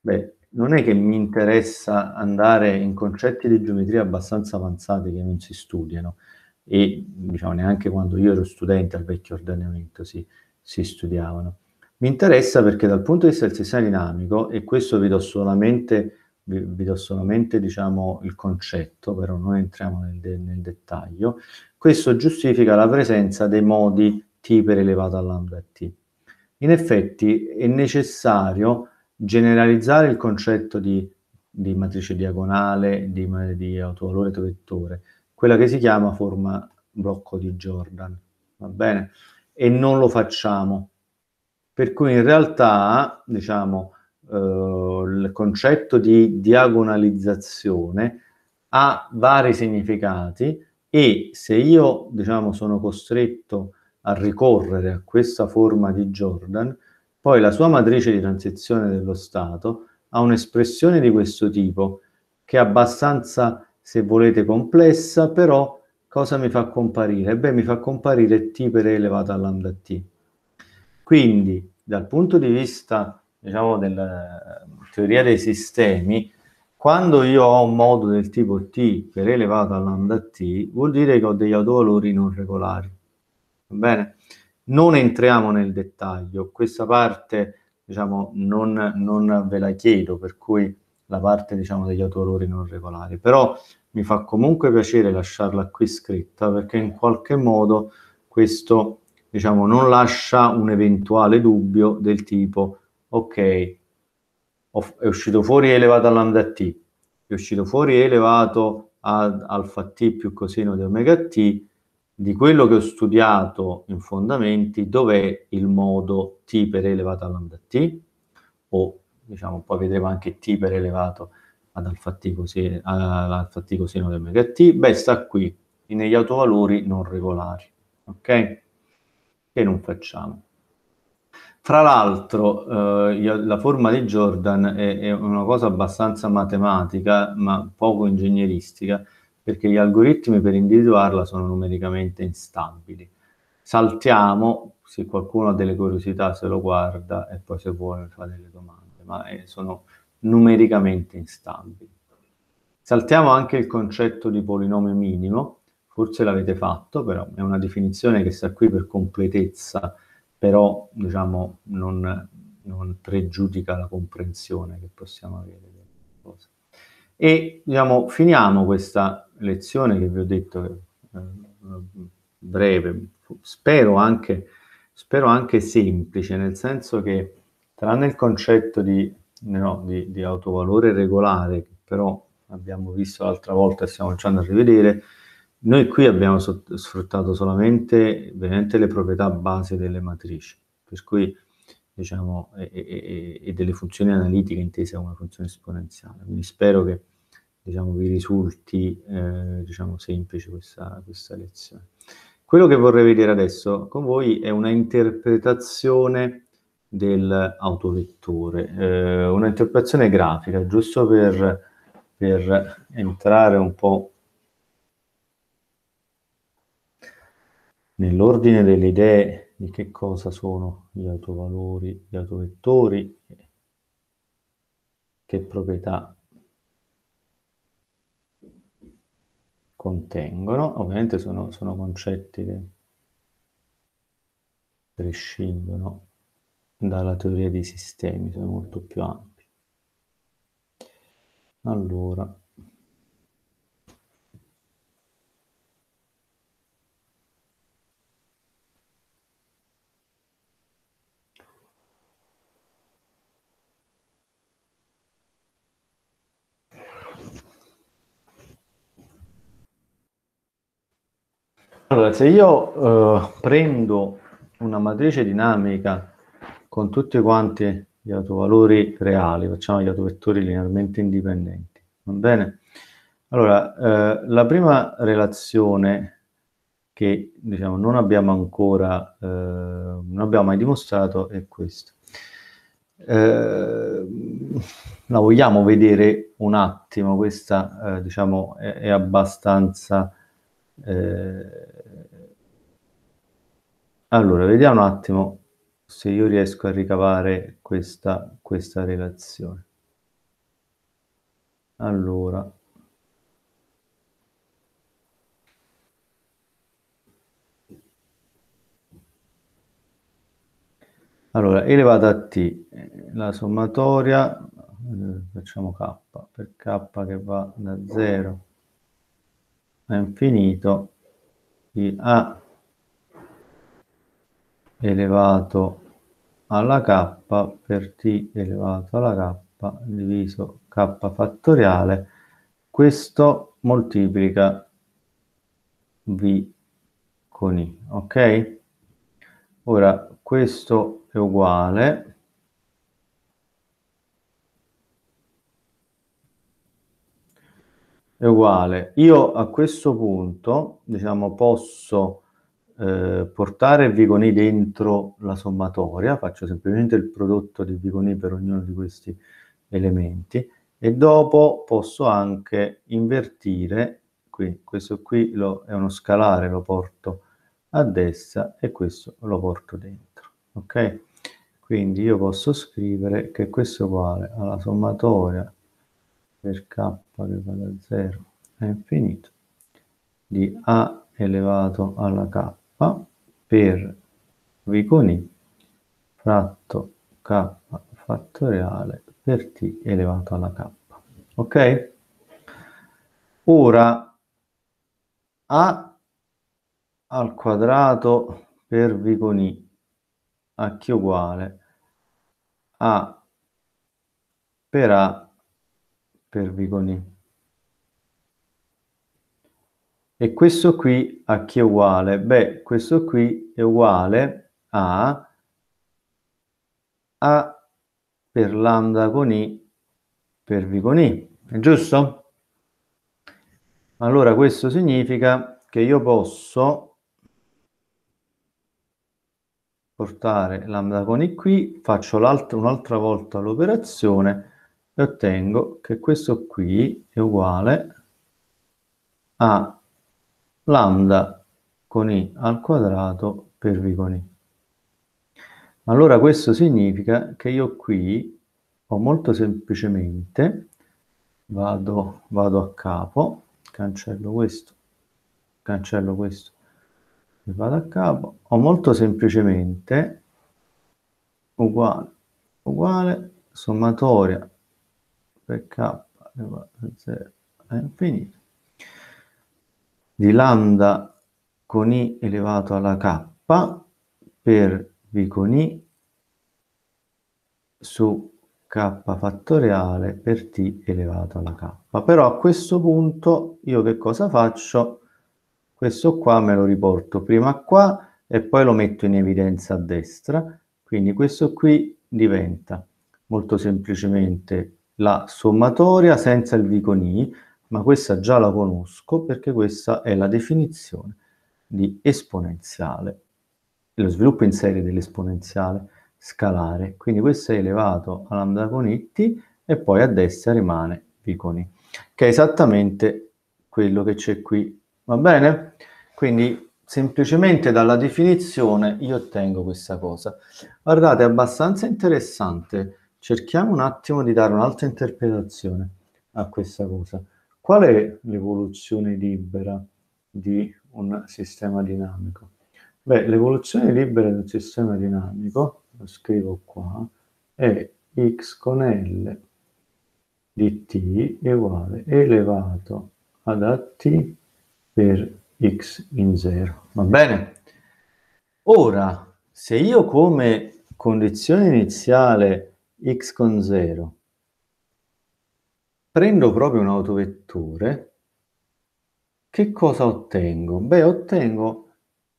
[SPEAKER 1] Beh, non è che mi interessa andare in concetti di geometria abbastanza avanzati che non si studiano e diciamo neanche quando io ero studente al vecchio ordinamento si, si studiavano. Mi interessa perché dal punto di vista del sistema dinamico, e questo vi do solamente vi do solamente diciamo, il concetto, però non entriamo nel, nel, dettaglio, questo giustifica la presenza dei modi t per elevato a lambda t. In effetti è necessario generalizzare il concetto di, di matrice diagonale, di, di autovalore vettore, quella che si chiama forma blocco di Jordan, va bene? E non lo facciamo. Per cui in realtà, diciamo, eh, il concetto di diagonalizzazione ha vari significati e se io diciamo sono costretto a ricorrere a questa forma di Jordan, poi la sua matrice di transizione dello Stato ha un'espressione di questo tipo che è abbastanza, se volete, complessa, però cosa mi fa comparire? Beh, mi fa comparire t per e elevato a lambda t. Quindi, dal punto di vista diciamo, della teoria dei sistemi, quando io ho un modo del tipo t per elevato a lambda t, vuol dire che ho degli autovalori non regolari. Va bene? Non entriamo nel dettaglio, questa parte diciamo, non, non ve la chiedo, per cui la parte diciamo, degli autovalori non regolari, però mi fa comunque piacere lasciarla qui scritta perché in qualche modo questo diciamo, non lascia un eventuale dubbio del tipo ok, è uscito fuori elevato a lambda t, è uscito fuori elevato ad alfa t più coseno di omega t, di quello che ho studiato in fondamenti, dov'è il modo t per elevato a lambda t, o diciamo poi vedremo anche t per elevato ad alfa t, coseno, ad alfa t coseno di omega t, beh sta qui, negli autovalori non regolari, ok? Che non facciamo. Fra l'altro, eh, la forma di Jordan è, è, una cosa abbastanza matematica, ma poco ingegneristica, perché gli algoritmi per individuarla sono numericamente instabili. Saltiamo, se qualcuno ha delle curiosità se lo guarda e poi se vuole fa delle domande, ma è, eh, sono numericamente instabili. Saltiamo anche il concetto di polinomio minimo, forse l'avete fatto, però è una definizione che sta qui per completezza però diciamo, non, non pregiudica la comprensione che possiamo avere delle cose. E diciamo, finiamo questa lezione che vi ho detto eh, breve, spero anche, spero anche, semplice, nel senso che tranne il concetto di, no, di, di autovalore regolare, che però abbiamo visto l'altra volta e stiamo cominciando a rivedere, noi qui abbiamo sfruttato solamente le proprietà base delle matrici, per cui diciamo, e, e, e, delle funzioni analitiche intese come funzione esponenziale. Quindi spero che diciamo, vi risulti eh, diciamo, semplice questa, questa lezione. Quello che vorrei vedere adesso con voi è una interpretazione dell'autovettore, eh, una interpretazione grafica, giusto per, per entrare un po' nell'ordine delle idee di che cosa sono gli autovalori, gli autovettori, che proprietà contengono. Ovviamente sono, sono concetti che prescindono dalla teoria dei sistemi, sono molto più ampi. Allora, Allora, se io eh, prendo una matrice dinamica con tutti quanti gli autovalori reali, facciamo gli autovettori linearmente indipendenti, va bene? Allora, eh, la prima relazione che diciamo, non abbiamo ancora, eh, non abbiamo mai dimostrato è questa. Eh, la vogliamo vedere un attimo, questa eh, diciamo, è, è abbastanza eh, allora, vediamo un attimo se io riesco a ricavare questa, questa relazione. Allora, Allora, elevata a t, la sommatoria, eh, facciamo k, per k che va da 0 a infinito di a elevato alla k per t elevato alla k diviso k fattoriale, questo moltiplica v con i, ok? Ora questo è uguale è uguale. Io a questo punto, diciamo, posso eh, portare Vigoni dentro la sommatoria, faccio semplicemente il prodotto di Vigoni per ognuno di questi elementi e dopo posso anche invertire qui, questo qui lo, è uno scalare, lo porto a destra e questo lo porto dentro, ok? Quindi io posso scrivere che questo è uguale alla sommatoria per k che va da 0 a infinito di a elevato alla k per v con i fratto k fattoriale per t elevato alla k. Ok? Ora a al quadrato per v con i a chi uguale a per a per Pervigoni. E questo qui a chi è uguale? Beh, questo qui è uguale a A per lambda con I per V con I, è giusto? Allora questo significa che io posso portare lambda con I qui, faccio un'altra volta l'operazione e ottengo che questo qui è uguale a lambda con i al quadrato per v con i. Allora questo significa che io qui ho molto semplicemente, vado, vado a capo, cancello questo, cancello questo e vado a capo, ho molto semplicemente uguale, uguale, sommatoria per k eh, è uguale a 0 a infinito di lambda con i elevato alla k per v con i su k fattoriale per t elevato alla k. Però a questo punto io che cosa faccio? Questo qua me lo riporto prima qua e poi lo metto in evidenza a destra. Quindi questo qui diventa molto semplicemente la sommatoria senza il viconi, ma questa già la conosco perché questa è la definizione di esponenziale, lo sviluppo in serie dell'esponenziale scalare. Quindi questo è elevato a lambda con it e poi a destra rimane v i, che è esattamente quello che c'è qui. Va bene? Quindi semplicemente dalla definizione io ottengo questa cosa. Guardate, è abbastanza interessante cerchiamo un attimo di dare un'altra interpretazione a questa cosa. Qual è l'evoluzione libera di un sistema dinamico? Beh, l'evoluzione libera di un sistema dinamico, lo scrivo qua, è x con L di t uguale elevato ad at per x in 0. Va bene? Ora, se io come condizione iniziale x con 0. Prendo proprio un autovettore, che cosa ottengo? Beh, ottengo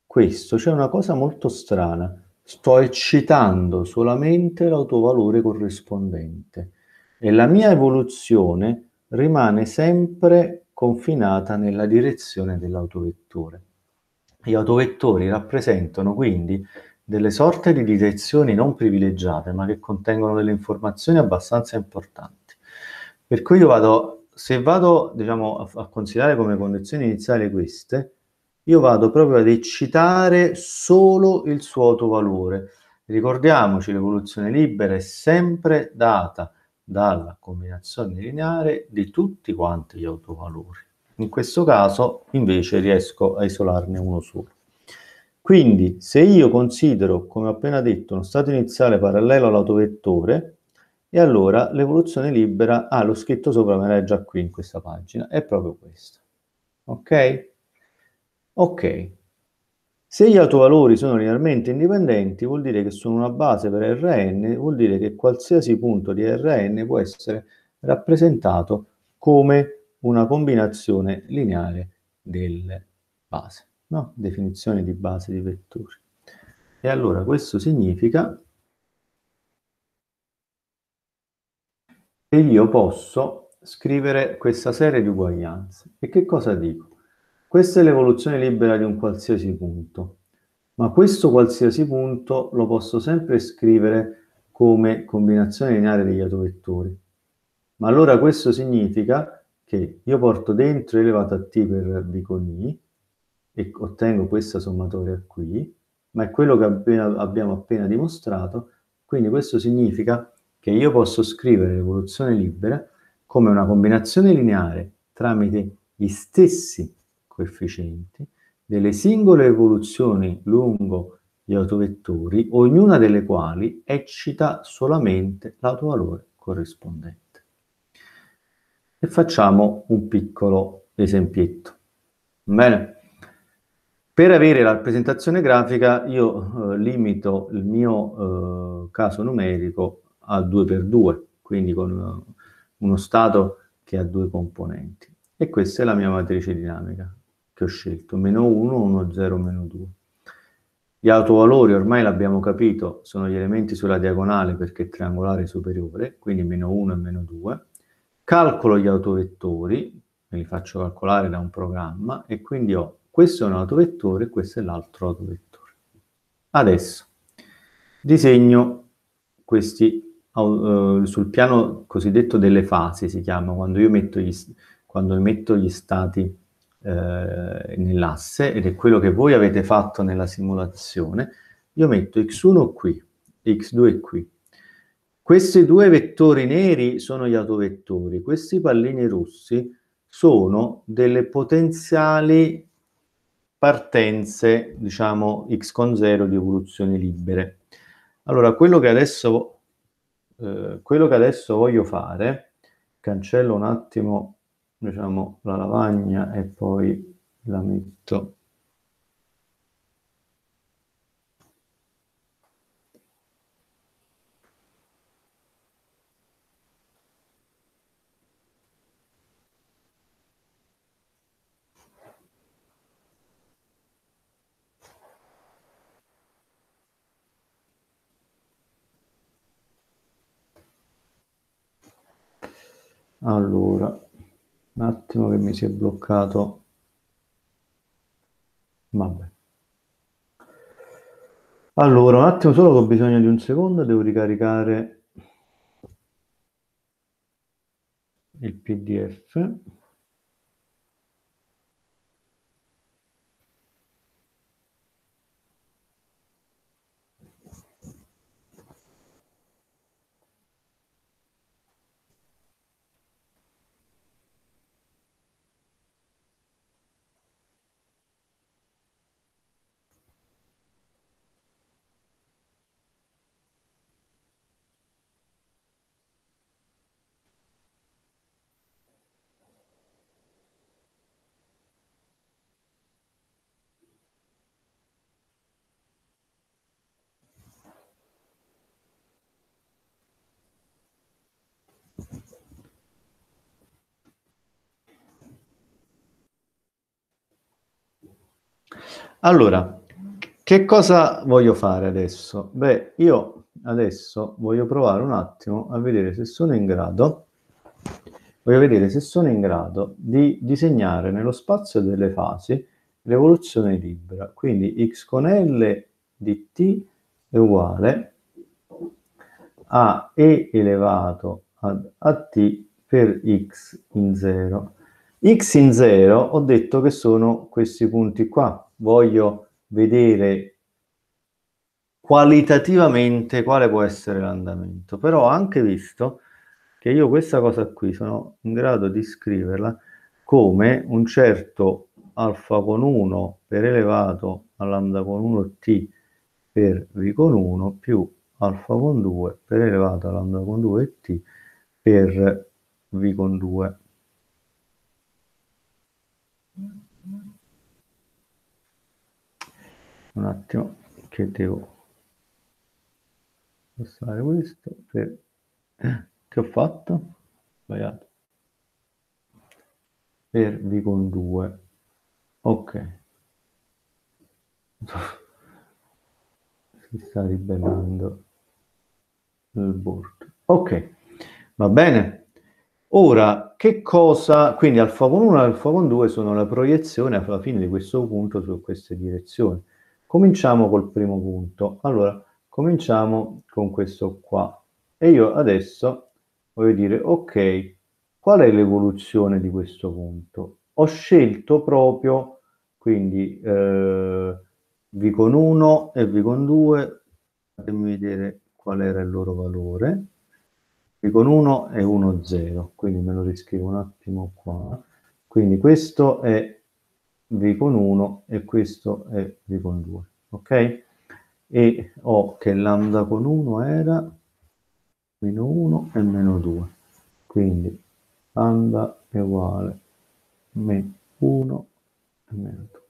[SPEAKER 1] questo, cioè una cosa molto strana. Sto eccitando solamente l'autovalore corrispondente e la mia evoluzione rimane sempre confinata nella direzione dell'autovettore. Gli autovettori rappresentano quindi delle sorte di direzioni non privilegiate, ma che contengono delle informazioni abbastanza importanti. Per cui io vado, se vado diciamo, a, a considerare come condizioni iniziali queste, io vado proprio ad eccitare solo il suo autovalore. Ricordiamoci, l'evoluzione libera è sempre data dalla combinazione lineare di tutti quanti gli autovalori. In questo caso invece riesco a isolarne uno solo. Quindi, se io considero, come ho appena detto, uno stato iniziale parallelo all'autovettore, e allora l'evoluzione libera, ah, l'ho scritto sopra, ma era già qui in questa pagina, è proprio questo. Ok? Ok. Se gli autovalori sono linearmente indipendenti, vuol dire che sono una base per Rn, vuol dire che qualsiasi punto di Rn può essere rappresentato come una combinazione lineare delle basi no? definizione di base di vettori. E allora questo significa che io posso scrivere questa serie di uguaglianze. E che cosa dico? Questa è l'evoluzione libera di un qualsiasi punto, ma questo qualsiasi punto lo posso sempre scrivere come combinazione lineare degli autovettori. Ma allora questo significa che io porto dentro elevato a t per b con i, e ottengo questa sommatoria qui, ma è quello che appena, abbiamo appena dimostrato, quindi questo significa che io posso scrivere l'evoluzione libera come una combinazione lineare tramite gli stessi coefficienti delle singole evoluzioni lungo gli autovettori, ognuna delle quali eccita solamente l'autovalore corrispondente. E facciamo un piccolo esempietto. Bene? Per avere la rappresentazione grafica io eh, limito il mio eh, caso numerico a 2x2, quindi con eh, uno stato che ha due componenti. E questa è la mia matrice dinamica che ho scelto, meno 1, 1, 0, meno 2. Gli autovalori ormai l'abbiamo capito, sono gli elementi sulla diagonale perché è triangolare superiore, quindi meno 1 e meno 2. Calcolo gli autovettori, me li faccio calcolare da un programma e quindi ho questo è un autovettore, e questo è l'altro autovettore. Adesso disegno questi uh, sul piano cosiddetto delle fasi, si chiama, quando io metto gli, quando metto gli stati eh, nell'asse, ed è quello che voi avete fatto nella simulazione, io metto x1 qui, x2 qui. Questi due vettori neri sono gli autovettori, questi pallini rossi sono delle potenziali partenze, diciamo, x con 0 di evoluzioni libere. Allora, quello che adesso, eh, quello che adesso voglio fare, cancello un attimo diciamo, la lavagna e poi la metto Allora, un attimo che mi si è bloccato. Vabbè. Allora, un attimo solo che ho bisogno di un secondo, devo ricaricare il PDF. Allora, che cosa voglio fare adesso? Beh, io adesso voglio provare un attimo a vedere se sono in grado, voglio vedere se sono in grado di disegnare nello spazio delle fasi l'evoluzione libera. Quindi x con L di t è uguale a e elevato ad, a t per x in 0. x in 0 ho detto che sono questi punti qua, voglio vedere qualitativamente quale può essere l'andamento. Però ho anche visto che io questa cosa qui sono in grado di scriverla come un certo alfa con 1 per elevato a lambda con 1t per v con 1 più alfa con 2 per elevato a lambda con 2t per v con 2. un attimo che devo passare questo per... che ho fatto? sbagliato per con 2 ok *laughs* si sta ribellando il bordo ok va bene ora che cosa quindi alfa con 1 e alfa con 2 sono la proiezione alla fine di questo punto su queste direzioni Cominciamo col primo punto. Allora, cominciamo con questo qua. E io adesso voglio dire, ok, qual è l'evoluzione di questo punto? Ho scelto proprio, quindi, eh, V con 1 e V con 2, fatemi vedere qual era il loro valore. V con 1 è 1, 0, quindi me lo riscrivo un attimo qua. Quindi questo è v con 1 e questo è v con 2, ok? E ho che lambda con 1 era meno 1 e meno 2, quindi lambda è uguale a meno 1 e meno 2.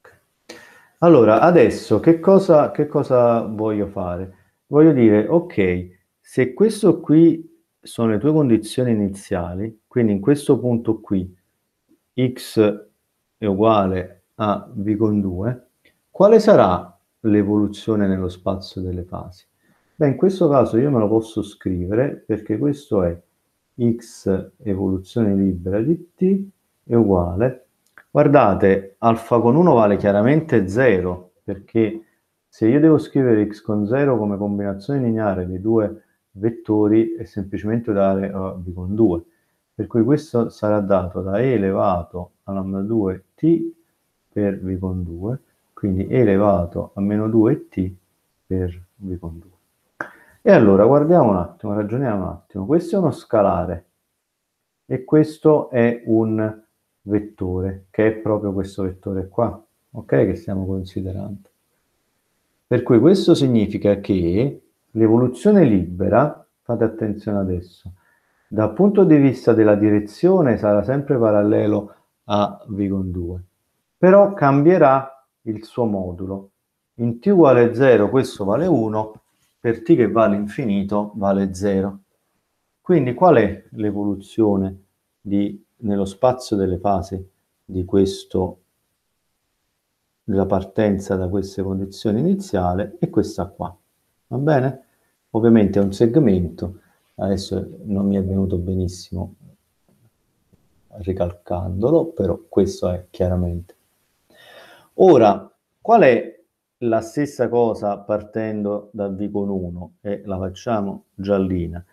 [SPEAKER 1] Okay. Allora, adesso che cosa, che cosa voglio fare? Voglio dire, ok, se questo qui sono le tue condizioni iniziali, quindi in questo punto qui, x è uguale a V con 2, quale sarà l'evoluzione nello spazio delle fasi? Beh, in questo caso io me lo posso scrivere perché questo è x evoluzione libera di t è uguale, guardate, alfa con 1 vale chiaramente 0, perché se io devo scrivere x con 0 come combinazione lineare dei due vettori è semplicemente dare uh, eh, b con 2, per cui questo sarà dato da e elevato alla lambda 2t per v con 2, quindi elevato a meno 2t per v con 2. E allora guardiamo un attimo, ragioniamo un attimo. Questo è uno scalare e questo è un vettore, che è proprio questo vettore qua, ok? Che stiamo considerando. Per cui questo significa che l'evoluzione libera, fate attenzione adesso, dal punto di vista della direzione sarà sempre parallelo a Vigon 2, però cambierà il suo modulo. In t uguale 0 questo vale 1, per t che vale infinito vale 0. Quindi qual è l'evoluzione di, nello spazio delle fasi di questo, della partenza da queste condizioni iniziali? È questa qua, va bene? Ovviamente è un segmento, adesso non mi è venuto benissimo ricalcandolo, però questo è chiaramente. Ora, qual è la stessa cosa partendo dal V con 1 e la facciamo giallina?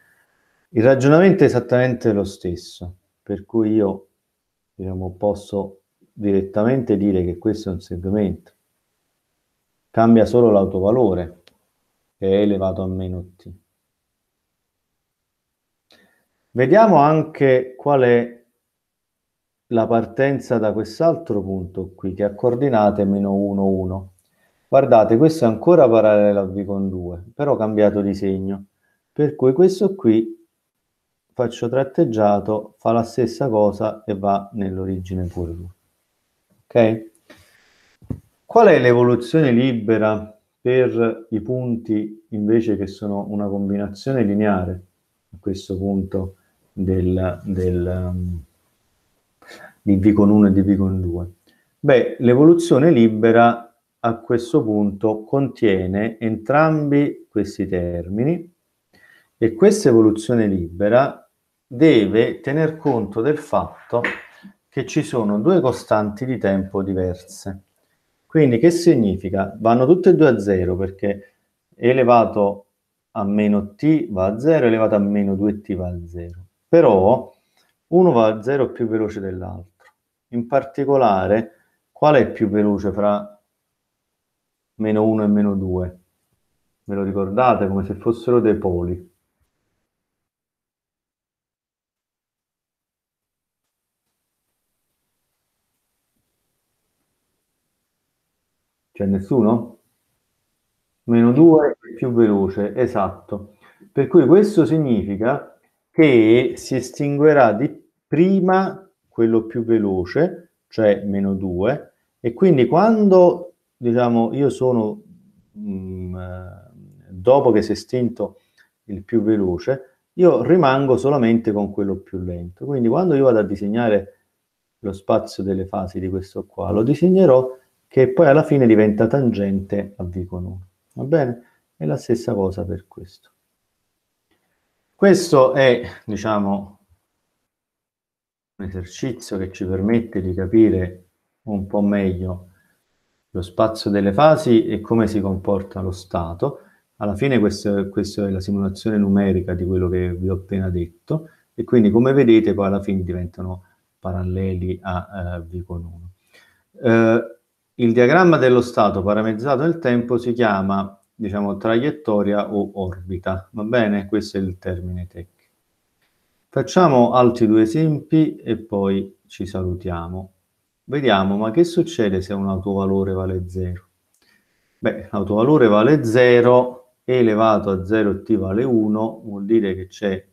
[SPEAKER 1] Il ragionamento è esattamente lo stesso, per cui io diciamo, posso direttamente dire che questo è un segmento. Cambia solo l'autovalore, che è elevato a meno t. Vediamo anche qual è la partenza da quest'altro punto qui che ha coordinate meno 1, 1. Guardate, questo è ancora parallelo a V con 2, però ho cambiato di segno. Per cui questo qui faccio tratteggiato, fa la stessa cosa e va nell'origine pure lui. Ok? Qual è l'evoluzione libera per i punti invece che sono una combinazione lineare a questo punto del, del di V con 1 e di V con 2? Beh, l'evoluzione libera a questo punto contiene entrambi questi termini e questa evoluzione libera deve tener conto del fatto che ci sono due costanti di tempo diverse. Quindi che significa? Vanno tutte e due a zero perché elevato a meno t va a zero, elevato a meno 2t va a zero. Però uno va a zero più veloce dell'altro. In particolare, qual è più veloce fra meno 1 e meno 2? Ve lo ricordate come se fossero dei poli. C'è nessuno? Meno 2 è più veloce, esatto. Per cui questo significa che si estinguerà di prima quello più veloce, cioè meno 2, e quindi quando diciamo io sono mh, mm, eh, dopo che si è estinto il più veloce, io rimango solamente con quello più lento. Quindi quando io vado a disegnare lo spazio delle fasi di questo qua, lo disegnerò che poi alla fine diventa tangente a V con 1. Va bene? È la stessa cosa per questo. Questo è, diciamo, un esercizio che ci permette di capire un po' meglio lo spazio delle fasi e come si comporta lo stato. Alla fine questa, questa è la simulazione numerica di quello che vi ho appena detto e quindi come vedete poi alla fine diventano paralleli a eh, V con 1. Eh, il diagramma dello stato parametrizzato nel tempo si chiama, diciamo, traiettoria o orbita, va bene? Questo è il termine tecnico. Facciamo altri due esempi e poi ci salutiamo. Vediamo, ma che succede se un autovalore vale 0? Beh, l'autovalore vale 0 e elevato a 0t vale 1, vuol dire che c'è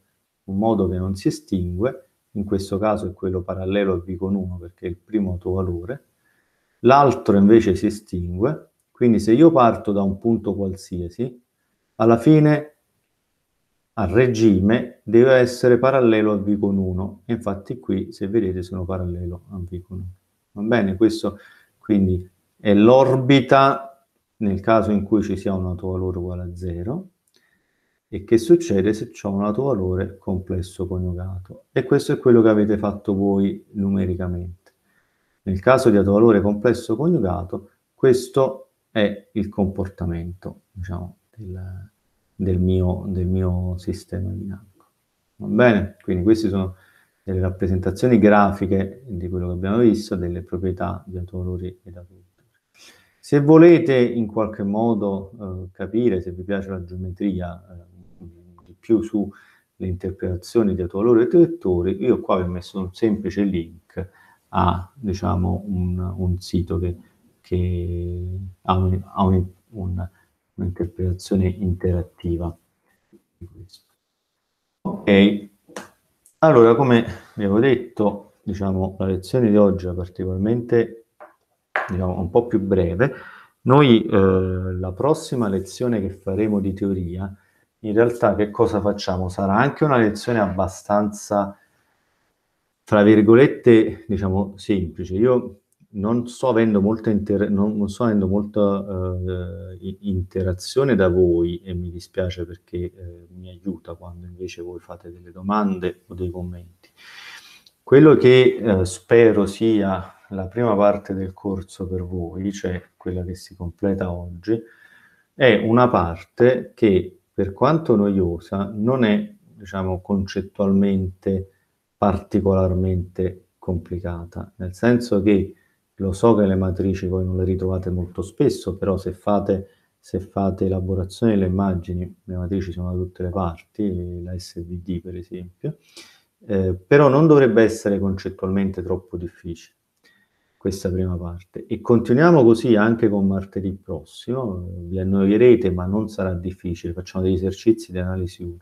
[SPEAKER 1] un modo che non si estingue, in questo caso è quello parallelo a b con 1 perché è il primo autovalore, l'altro invece si estingue, quindi se io parto da un punto qualsiasi, alla fine al regime deve essere parallelo a V con 1 infatti qui se vedete sono parallelo a V con 1 va bene questo quindi è l'orbita nel caso in cui ci sia un autovalore uguale a 0 e che succede se c'è un autovalore complesso coniugato e questo è quello che avete fatto voi numericamente nel caso di autovalore complesso coniugato questo è il comportamento diciamo del del mio, del mio sistema dinamico. Va bene? Quindi queste sono delle rappresentazioni grafiche di quello che abbiamo visto, delle proprietà di autovalori e autovalori. Se volete in qualche modo eh, capire, se vi piace la geometria, eh, di più sulle interpretazioni di autovalori e vettori, io qua vi ho messo un semplice link a diciamo, un, un sito che, che ha un, ha un, un un'interpretazione interattiva di questo. Ok, allora come vi avevo detto, diciamo, la lezione di oggi è particolarmente, diciamo, un po' più breve. Noi eh, la prossima lezione che faremo di teoria, in realtà che cosa facciamo? Sarà anche una lezione abbastanza, tra virgolette, diciamo, semplice. Io non sto avendo molta, inter- non, non sto avendo molta eh, interazione da voi e mi dispiace perché eh, mi aiuta quando invece voi fate delle domande o dei commenti. Quello che eh, spero sia la prima parte del corso per voi, cioè quella che si completa oggi, è una parte che per quanto noiosa non è diciamo concettualmente particolarmente complicata, nel senso che lo so che le matrici voi non le ritrovate molto spesso, però se fate, se fate elaborazione delle immagini, le matrici sono da tutte le parti, la SVD per esempio, eh, però non dovrebbe essere concettualmente troppo difficile questa prima parte. E continuiamo così anche con martedì prossimo, eh, vi annoierete ma non sarà difficile, facciamo degli esercizi di analisi 1.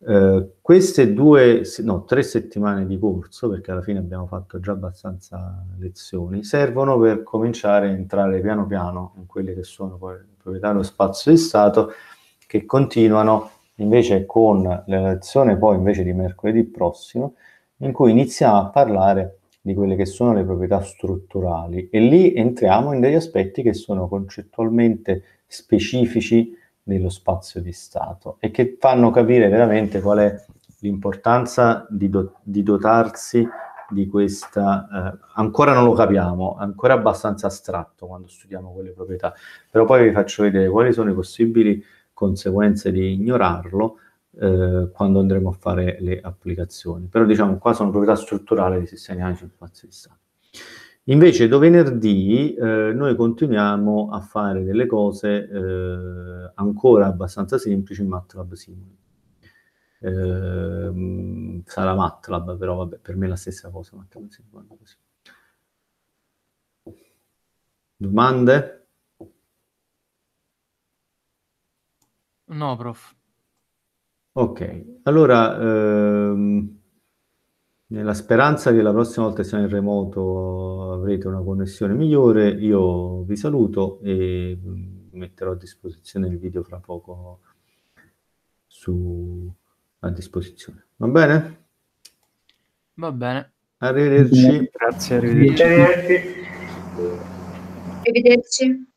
[SPEAKER 1] Eh, queste due, no, tre settimane di corso, perché alla fine abbiamo fatto già abbastanza lezioni, servono per cominciare a entrare piano piano in quelle che sono poi le proprietà dello spazio di Stato, che continuano invece con la lezione poi invece di mercoledì prossimo, in cui iniziamo a parlare di quelle che sono le proprietà strutturali e lì entriamo in degli aspetti che sono concettualmente specifici nello spazio di Stato e che fanno capire veramente qual è l'importanza di, do, di dotarsi di questa, eh, ancora non lo capiamo, ancora abbastanza astratto quando studiamo quelle proprietà, però poi vi faccio vedere quali sono le possibili conseguenze di ignorarlo eh, quando andremo a fare le applicazioni. Però diciamo qua sono proprietà strutturali dei sistemi di spazio di Stato. Invece dovenerdì eh, noi continuiamo a fare delle cose eh, ancora abbastanza semplici in MATLAB Simul. Eh, sarà MATLAB, però vabbè, per me è la stessa cosa. MATLAB così. Domande? No, prof. Ok, allora... Ehm nella speranza che la prossima volta che siamo in remoto avrete una connessione migliore, io vi saluto e mm, metterò a disposizione il video fra poco su, a disposizione. Va bene? Va bene. Arrivederci. Grazie, arrivederci. Arrivederci. arrivederci.